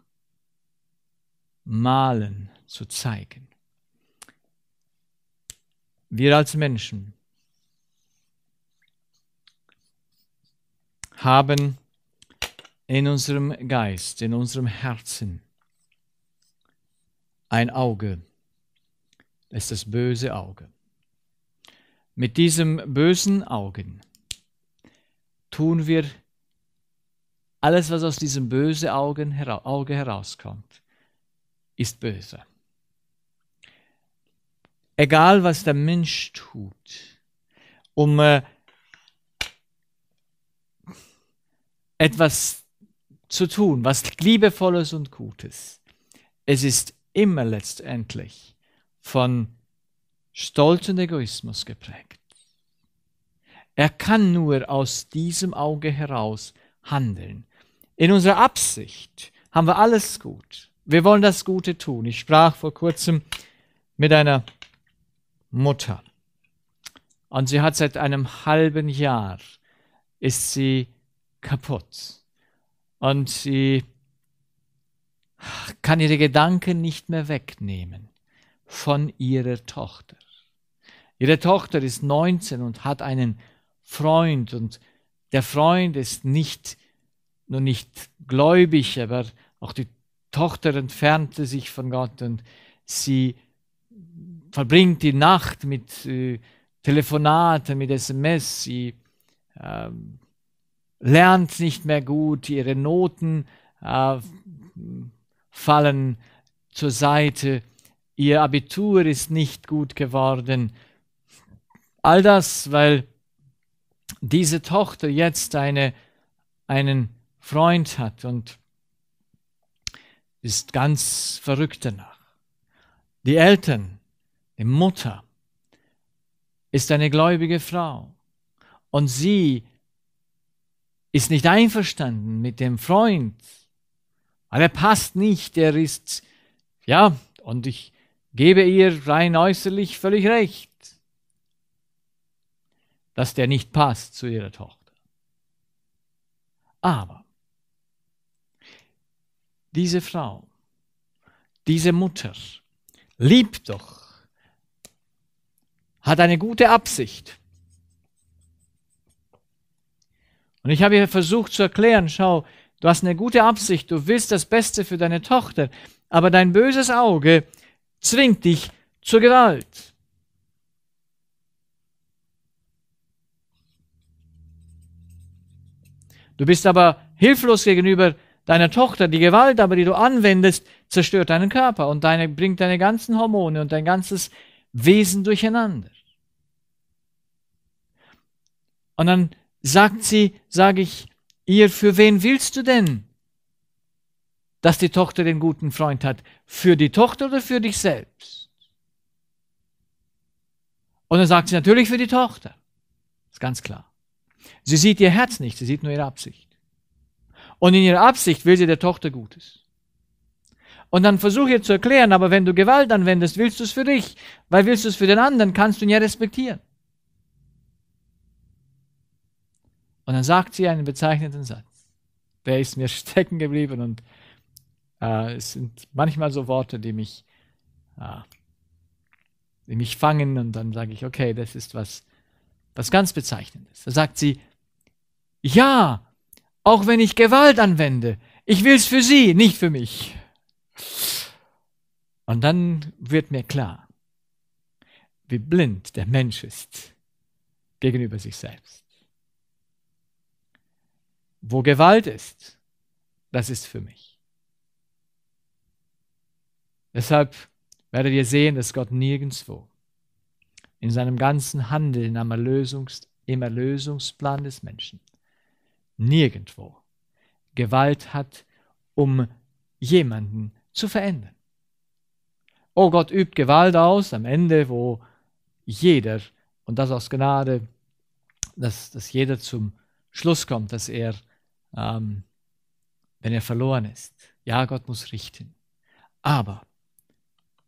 malen, zu zeigen. Wir als Menschen haben in unserem Geist, in unserem Herzen ein Auge, das ist das böse Auge. Mit diesem bösen Augen tun wir alles, was aus diesem bösen Auge herauskommt, ist böse egal was der Mensch tut, um äh, etwas zu tun, was Liebevolles und Gutes. Es ist immer letztendlich von Stolz und Egoismus geprägt. Er kann nur aus diesem Auge heraus handeln. In unserer Absicht haben wir alles gut. Wir wollen das Gute tun. Ich sprach vor kurzem mit einer Mutter. Und sie hat seit einem halben Jahr, ist sie kaputt. Und sie kann ihre Gedanken nicht mehr wegnehmen von ihrer Tochter. Ihre Tochter ist 19 und hat einen Freund und der Freund ist nicht nur nicht gläubig, aber auch die Tochter entfernte sich von Gott und sie verbringt die Nacht mit äh, Telefonaten, mit SMS, sie äh, lernt nicht mehr gut, ihre Noten äh, fallen zur Seite, ihr Abitur ist nicht gut geworden. All das, weil diese Tochter jetzt eine, einen Freund hat und ist ganz verrückt danach. Die Eltern die Mutter, ist eine gläubige Frau und sie ist nicht einverstanden mit dem Freund, weil er passt nicht, er ist, ja, und ich gebe ihr rein äußerlich völlig recht, dass der nicht passt zu ihrer Tochter. Aber diese Frau, diese Mutter, liebt doch hat eine gute Absicht. Und ich habe ihr versucht zu erklären, schau, du hast eine gute Absicht, du willst das Beste für deine Tochter, aber dein böses Auge zwingt dich zur Gewalt. Du bist aber hilflos gegenüber deiner Tochter. Die Gewalt aber, die du anwendest, zerstört deinen Körper und deine, bringt deine ganzen Hormone und dein ganzes Wesen durcheinander. Und dann sagt sie, sage ich ihr, für wen willst du denn, dass die Tochter den guten Freund hat? Für die Tochter oder für dich selbst? Und dann sagt sie natürlich für die Tochter. Ist ganz klar. Sie sieht ihr Herz nicht, sie sieht nur ihre Absicht. Und in ihrer Absicht will sie der Tochter Gutes. Und dann versuche ihr zu erklären, aber wenn du Gewalt anwendest, willst du es für dich, weil willst du es für den anderen, kannst du ihn ja respektieren. Und dann sagt sie einen bezeichnenden Satz. Der ist mir stecken geblieben und äh, es sind manchmal so Worte, die mich, äh, die mich fangen und dann sage ich, okay, das ist was, was ganz Bezeichnendes. Da sagt sie, ja, auch wenn ich Gewalt anwende, ich will es für sie, nicht für mich. Und dann wird mir klar, wie blind der Mensch ist gegenüber sich selbst. Wo Gewalt ist, das ist für mich. Deshalb werdet ihr sehen, dass Gott nirgendwo in seinem ganzen Handeln am Erlösungs im Erlösungsplan des Menschen nirgendwo Gewalt hat, um jemanden zu verändern. Oh Gott übt Gewalt aus am Ende, wo jeder, und das aus Gnade, dass, dass jeder zum Schluss kommt, dass er ähm, wenn er verloren ist. Ja, Gott muss richten. Aber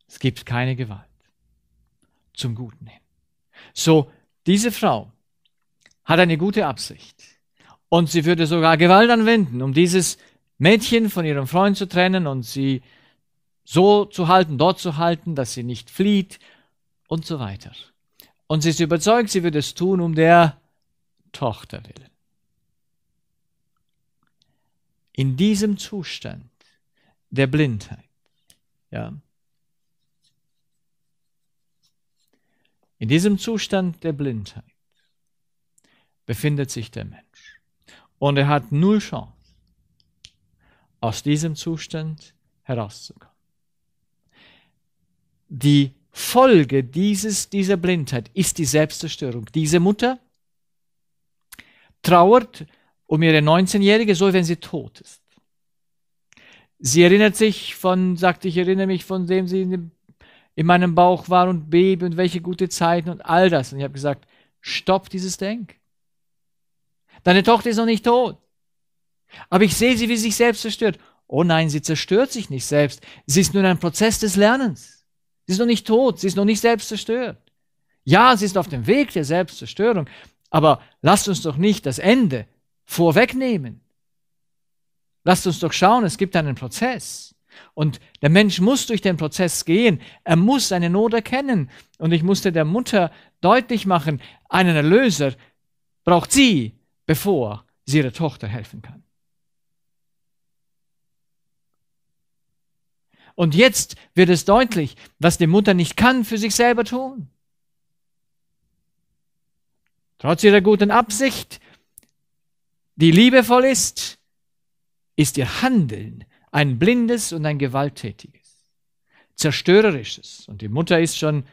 es gibt keine Gewalt zum Guten hin. So, diese Frau hat eine gute Absicht und sie würde sogar Gewalt anwenden, um dieses Mädchen von ihrem Freund zu trennen und sie so zu halten, dort zu halten, dass sie nicht flieht und so weiter. Und sie ist überzeugt, sie würde es tun um der Tochter willen in diesem Zustand der Blindheit, ja, in diesem Zustand der Blindheit befindet sich der Mensch. Und er hat null Chance, aus diesem Zustand herauszukommen. Die Folge dieses, dieser Blindheit ist die Selbstzerstörung. Diese Mutter trauert um ihre 19-Jährige, so wenn sie tot ist. Sie erinnert sich von, sagte ich erinnere mich von dem sie in, dem, in meinem Bauch war und Baby und welche gute Zeiten und all das. Und ich habe gesagt, stopp dieses Denk. Deine Tochter ist noch nicht tot. Aber ich sehe sie, wie sie sich selbst zerstört. Oh nein, sie zerstört sich nicht selbst. Sie ist nur in einem Prozess des Lernens. Sie ist noch nicht tot. Sie ist noch nicht selbst zerstört. Ja, sie ist auf dem Weg der Selbstzerstörung. Aber lasst uns doch nicht das Ende vorwegnehmen. Lasst uns doch schauen, es gibt einen Prozess. Und der Mensch muss durch den Prozess gehen. Er muss seine Not erkennen. Und ich musste der Mutter deutlich machen, einen Erlöser braucht sie, bevor sie ihrer Tochter helfen kann. Und jetzt wird es deutlich, was die Mutter nicht kann für sich selber tun. Trotz ihrer guten Absicht die liebevoll ist, ist ihr Handeln ein blindes und ein gewalttätiges, zerstörerisches. Und die Mutter ist schon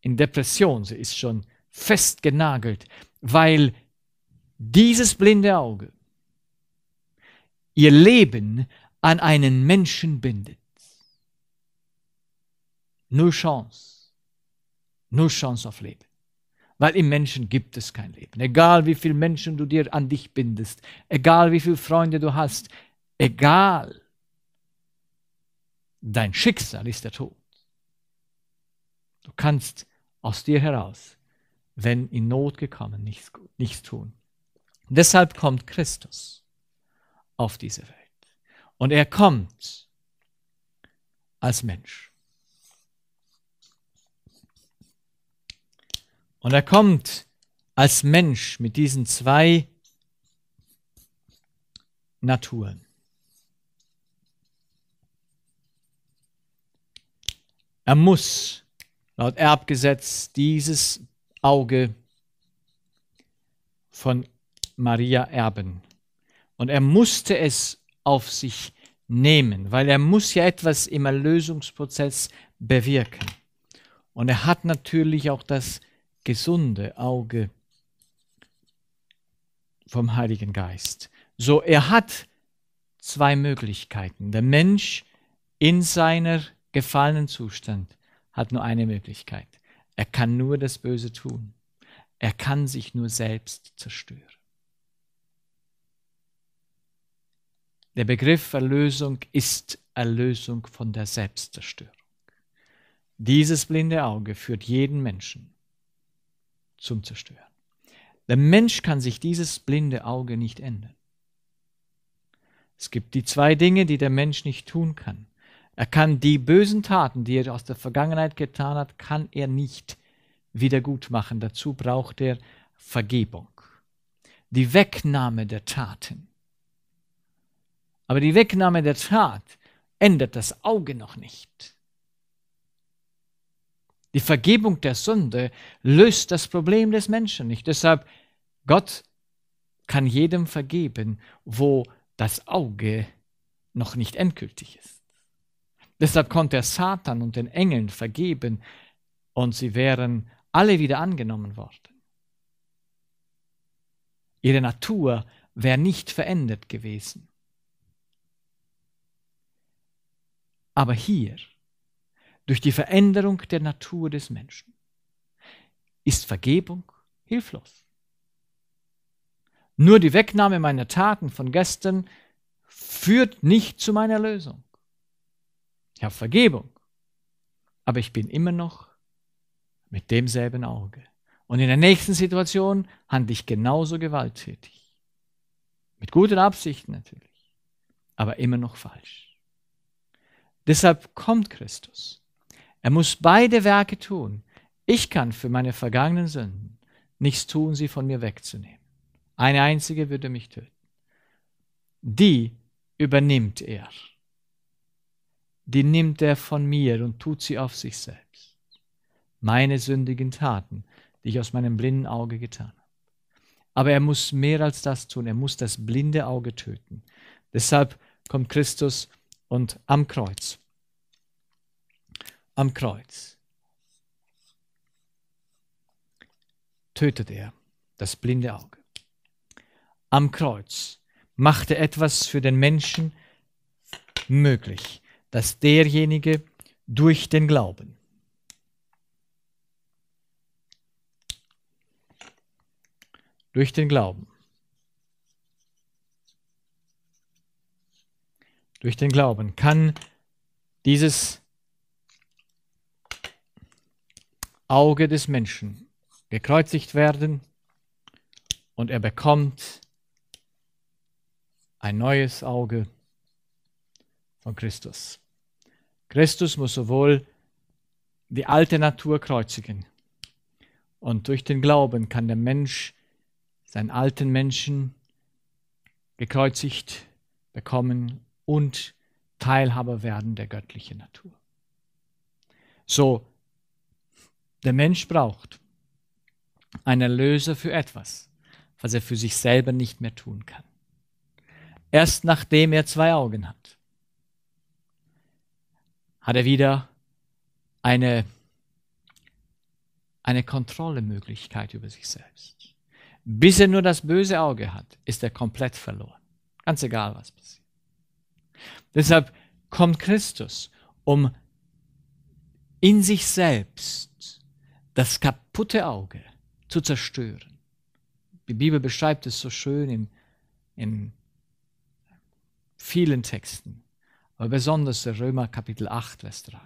in Depression, sie ist schon festgenagelt, weil dieses blinde Auge ihr Leben an einen Menschen bindet. Null Chance. Null Chance auf Leben. Weil im Menschen gibt es kein Leben. Egal wie viele Menschen du dir an dich bindest, egal wie viele Freunde du hast, egal, dein Schicksal ist der Tod. Du kannst aus dir heraus, wenn in Not gekommen, nichts, nichts tun. deshalb kommt Christus auf diese Welt. Und er kommt als Mensch. Und er kommt als Mensch mit diesen zwei Naturen. Er muss laut Erbgesetz dieses Auge von Maria erben. Und er musste es auf sich nehmen, weil er muss ja etwas im Erlösungsprozess bewirken. Und er hat natürlich auch das gesunde Auge vom Heiligen Geist. So, er hat zwei Möglichkeiten. Der Mensch in seiner gefallenen Zustand hat nur eine Möglichkeit. Er kann nur das Böse tun. Er kann sich nur selbst zerstören. Der Begriff Erlösung ist Erlösung von der Selbstzerstörung. Dieses blinde Auge führt jeden Menschen zum Zerstören. Der Mensch kann sich dieses blinde Auge nicht ändern. Es gibt die zwei Dinge, die der Mensch nicht tun kann. Er kann die bösen Taten, die er aus der Vergangenheit getan hat, kann er nicht wiedergutmachen. Dazu braucht er Vergebung, die Wegnahme der Taten. Aber die Wegnahme der Tat ändert das Auge noch nicht. Die Vergebung der Sünde löst das Problem des Menschen nicht. Deshalb, Gott kann jedem vergeben, wo das Auge noch nicht endgültig ist. Deshalb konnte er Satan und den Engeln vergeben und sie wären alle wieder angenommen worden. Ihre Natur wäre nicht verändert gewesen. Aber hier durch die Veränderung der Natur des Menschen ist Vergebung hilflos. Nur die Wegnahme meiner Taten von gestern führt nicht zu meiner Lösung. Ich habe Vergebung, aber ich bin immer noch mit demselben Auge. Und in der nächsten Situation handle ich genauso gewalttätig. Mit guten Absichten natürlich, aber immer noch falsch. Deshalb kommt Christus er muss beide Werke tun. Ich kann für meine vergangenen Sünden nichts tun, sie von mir wegzunehmen. Eine einzige würde mich töten. Die übernimmt er. Die nimmt er von mir und tut sie auf sich selbst. Meine sündigen Taten, die ich aus meinem blinden Auge getan habe. Aber er muss mehr als das tun. Er muss das blinde Auge töten. Deshalb kommt Christus und am Kreuz am Kreuz. Tötet er das blinde Auge. Am Kreuz machte etwas für den Menschen möglich, dass derjenige durch den Glauben durch den Glauben durch den Glauben kann dieses Auge des Menschen gekreuzigt werden und er bekommt ein neues Auge von Christus. Christus muss sowohl die alte Natur kreuzigen und durch den Glauben kann der Mensch seinen alten Menschen gekreuzigt bekommen und Teilhaber werden der göttlichen Natur. So der Mensch braucht einen Erlöser für etwas, was er für sich selber nicht mehr tun kann. Erst nachdem er zwei Augen hat, hat er wieder eine, eine Kontrollemöglichkeit über sich selbst. Bis er nur das böse Auge hat, ist er komplett verloren. Ganz egal, was passiert. Deshalb kommt Christus, um in sich selbst das kaputte Auge zu zerstören. Die Bibel beschreibt es so schön in, in vielen Texten, aber besonders der Römer Kapitel 8, Vers 3.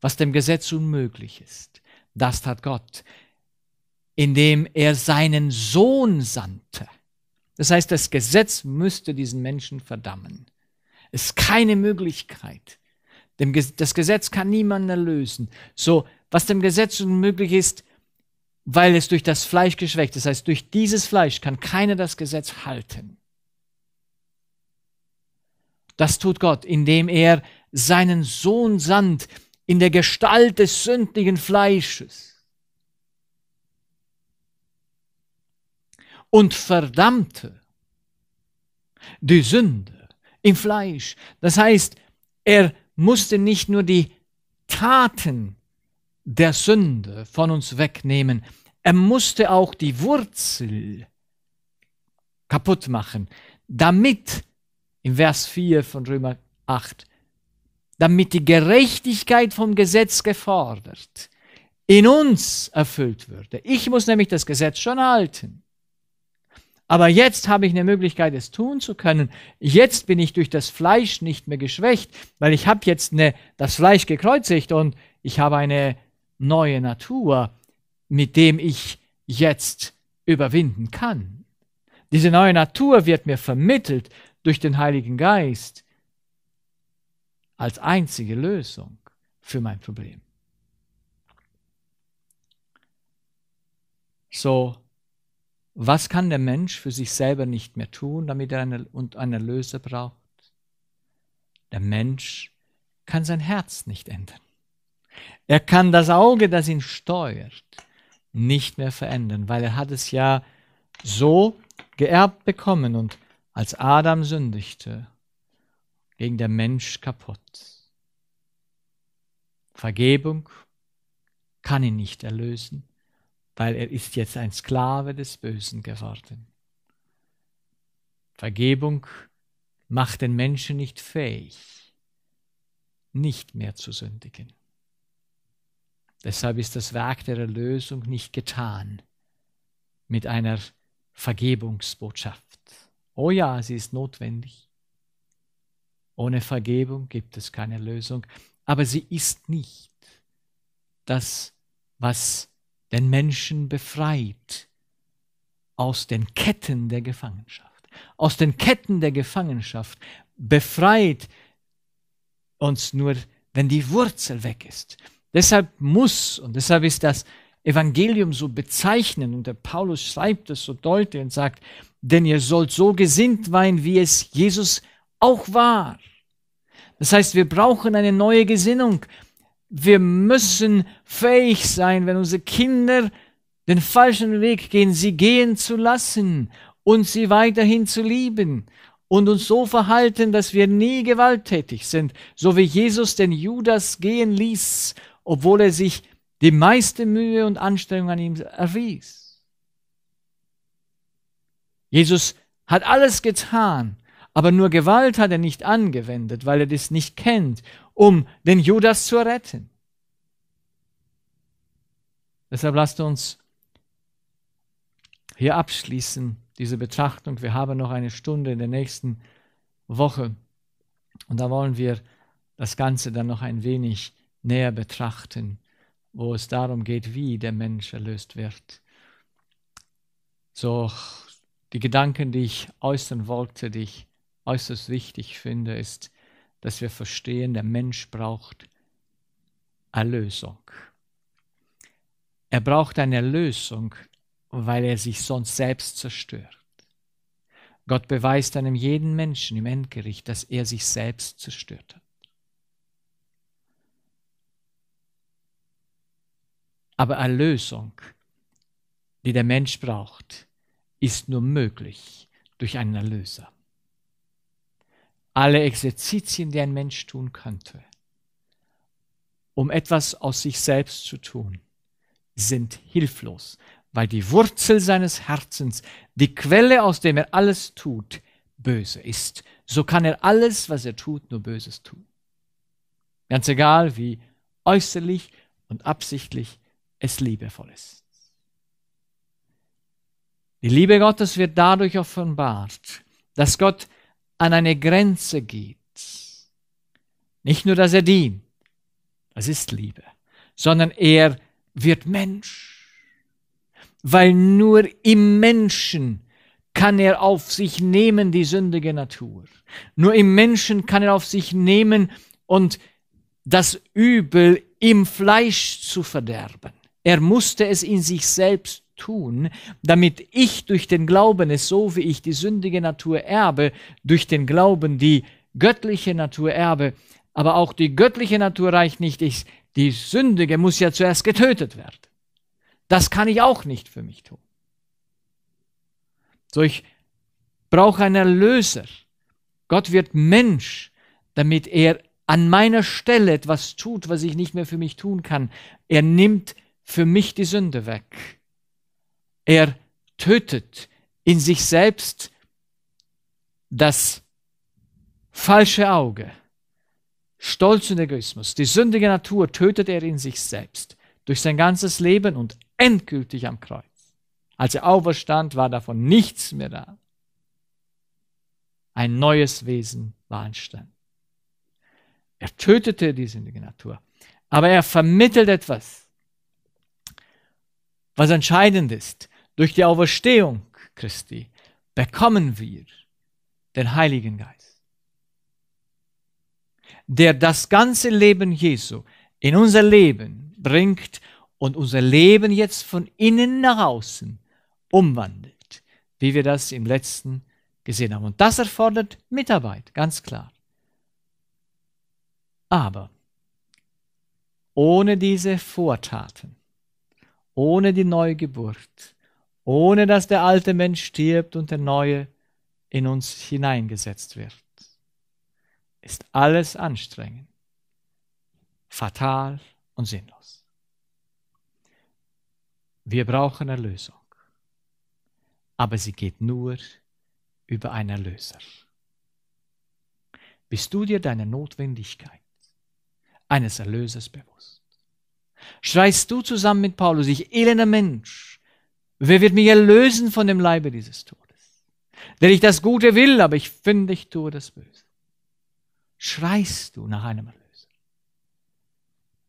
Was dem Gesetz unmöglich ist, das tat Gott, indem er seinen Sohn sandte. Das heißt, das Gesetz müsste diesen Menschen verdammen. Es ist keine Möglichkeit, dem, das Gesetz kann niemanden erlösen. So, was dem Gesetz unmöglich ist, weil es durch das Fleisch geschwächt ist, das heißt, durch dieses Fleisch kann keiner das Gesetz halten. Das tut Gott, indem er seinen Sohn sandt in der Gestalt des sündigen Fleisches. Und verdammte die Sünde im Fleisch. Das heißt, er musste nicht nur die Taten der Sünde von uns wegnehmen, er musste auch die Wurzel kaputt machen, damit, im Vers 4 von Römer 8, damit die Gerechtigkeit vom Gesetz gefordert in uns erfüllt würde. Ich muss nämlich das Gesetz schon halten. Aber jetzt habe ich eine Möglichkeit, es tun zu können. Jetzt bin ich durch das Fleisch nicht mehr geschwächt, weil ich habe jetzt eine, das Fleisch gekreuzigt und ich habe eine neue Natur, mit dem ich jetzt überwinden kann. Diese neue Natur wird mir vermittelt durch den Heiligen Geist als einzige Lösung für mein Problem. So was kann der Mensch für sich selber nicht mehr tun, damit er eine, und einen Erlöser braucht? Der Mensch kann sein Herz nicht ändern. Er kann das Auge, das ihn steuert, nicht mehr verändern, weil er hat es ja so geerbt bekommen und als Adam sündigte, ging der Mensch kaputt. Vergebung kann ihn nicht erlösen weil er ist jetzt ein Sklave des Bösen geworden. Vergebung macht den Menschen nicht fähig, nicht mehr zu sündigen. Deshalb ist das Werk der Erlösung nicht getan mit einer Vergebungsbotschaft. Oh ja, sie ist notwendig. Ohne Vergebung gibt es keine Lösung, aber sie ist nicht das, was den Menschen befreit aus den Ketten der Gefangenschaft. Aus den Ketten der Gefangenschaft befreit uns nur, wenn die Wurzel weg ist. Deshalb muss und deshalb ist das Evangelium so bezeichnend und der Paulus schreibt es so deutlich und sagt, denn ihr sollt so gesinnt sein, wie es Jesus auch war. Das heißt, wir brauchen eine neue Gesinnung. Wir müssen fähig sein, wenn unsere Kinder den falschen Weg gehen, sie gehen zu lassen und sie weiterhin zu lieben und uns so verhalten, dass wir nie gewalttätig sind, so wie Jesus den Judas gehen ließ, obwohl er sich die meiste Mühe und Anstrengung an ihm erwies. Jesus hat alles getan, aber nur Gewalt hat er nicht angewendet, weil er das nicht kennt um den Judas zu retten. Deshalb lasst uns hier abschließen, diese Betrachtung. Wir haben noch eine Stunde in der nächsten Woche und da wollen wir das Ganze dann noch ein wenig näher betrachten, wo es darum geht, wie der Mensch erlöst wird. So, die Gedanken, die ich äußern wollte, die ich äußerst wichtig finde, ist, dass wir verstehen, der Mensch braucht Erlösung. Er braucht eine Erlösung, weil er sich sonst selbst zerstört. Gott beweist einem jeden Menschen im Endgericht, dass er sich selbst zerstört hat. Aber Erlösung, die der Mensch braucht, ist nur möglich durch einen Erlöser alle Exerzitien, die ein Mensch tun könnte, um etwas aus sich selbst zu tun, sind hilflos, weil die Wurzel seines Herzens, die Quelle, aus dem er alles tut, böse ist. So kann er alles, was er tut, nur Böses tun. Ganz egal, wie äußerlich und absichtlich es liebevoll ist. Die Liebe Gottes wird dadurch offenbart, dass Gott an eine Grenze geht. Nicht nur, dass er dient, das ist Liebe, sondern er wird Mensch, weil nur im Menschen kann er auf sich nehmen die sündige Natur. Nur im Menschen kann er auf sich nehmen und das Übel im Fleisch zu verderben. Er musste es in sich selbst tun, damit ich durch den Glauben es so wie ich die sündige Natur erbe, durch den Glauben die göttliche Natur erbe. Aber auch die göttliche Natur reicht nicht. Ich, die sündige muss ja zuerst getötet werden. Das kann ich auch nicht für mich tun. So, ich brauche einen Erlöser. Gott wird Mensch, damit er an meiner Stelle etwas tut, was ich nicht mehr für mich tun kann. Er nimmt für mich die Sünde weg. Er tötet in sich selbst das falsche Auge, Stolz und Egoismus, die sündige Natur tötet er in sich selbst durch sein ganzes Leben und endgültig am Kreuz. Als er auferstand, war davon nichts mehr da. Ein neues Wesen war entstanden. Er tötete die sündige Natur, aber er vermittelt etwas, was entscheidend ist. Durch die Auferstehung Christi bekommen wir den Heiligen Geist, der das ganze Leben Jesu in unser Leben bringt und unser Leben jetzt von innen nach außen umwandelt, wie wir das im letzten gesehen haben. Und das erfordert Mitarbeit, ganz klar. Aber ohne diese Vortaten, ohne die Neugeburt, ohne dass der alte Mensch stirbt und der neue in uns hineingesetzt wird. Ist alles anstrengend, fatal und sinnlos. Wir brauchen Erlösung, aber sie geht nur über einen Erlöser. Bist du dir deine Notwendigkeit eines Erlösers bewusst? Schreist du zusammen mit Paulus, ich elender Mensch, Wer wird mich erlösen von dem Leibe dieses Todes? Denn ich das Gute will, aber ich finde, ich tue das Böse. Schreist du nach einem Erlöser?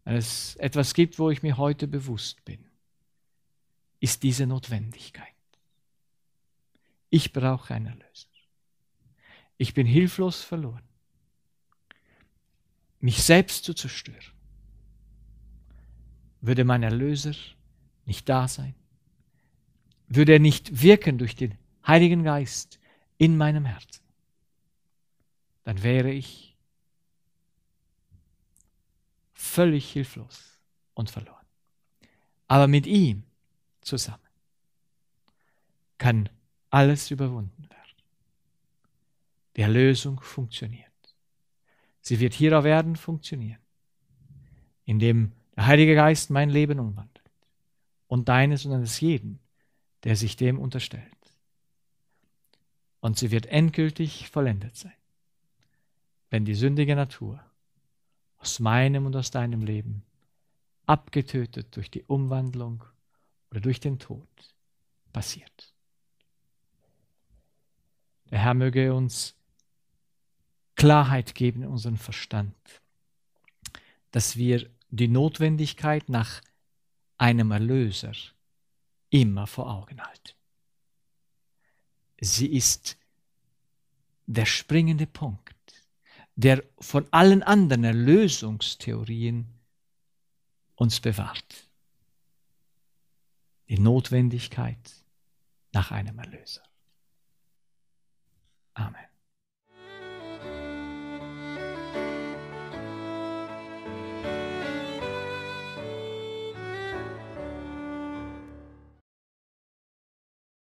Wenn es etwas gibt, wo ich mir heute bewusst bin, ist diese Notwendigkeit. Ich brauche einen Erlöser. Ich bin hilflos verloren. Mich selbst zu zerstören, würde mein Erlöser nicht da sein würde er nicht wirken durch den Heiligen Geist in meinem Herzen, dann wäre ich völlig hilflos und verloren. Aber mit ihm zusammen kann alles überwunden werden. Die Erlösung funktioniert. Sie wird hier auf Erden funktionieren, indem der Heilige Geist mein Leben umwandelt und deines und eines jeden der sich dem unterstellt. Und sie wird endgültig vollendet sein, wenn die sündige Natur aus meinem und aus deinem Leben, abgetötet durch die Umwandlung oder durch den Tod, passiert. Der Herr möge uns Klarheit geben in unseren Verstand, dass wir die Notwendigkeit nach einem Erlöser immer vor Augen halten. Sie ist der springende Punkt, der von allen anderen Erlösungstheorien uns bewahrt. Die Notwendigkeit nach einem Erlöser. Amen.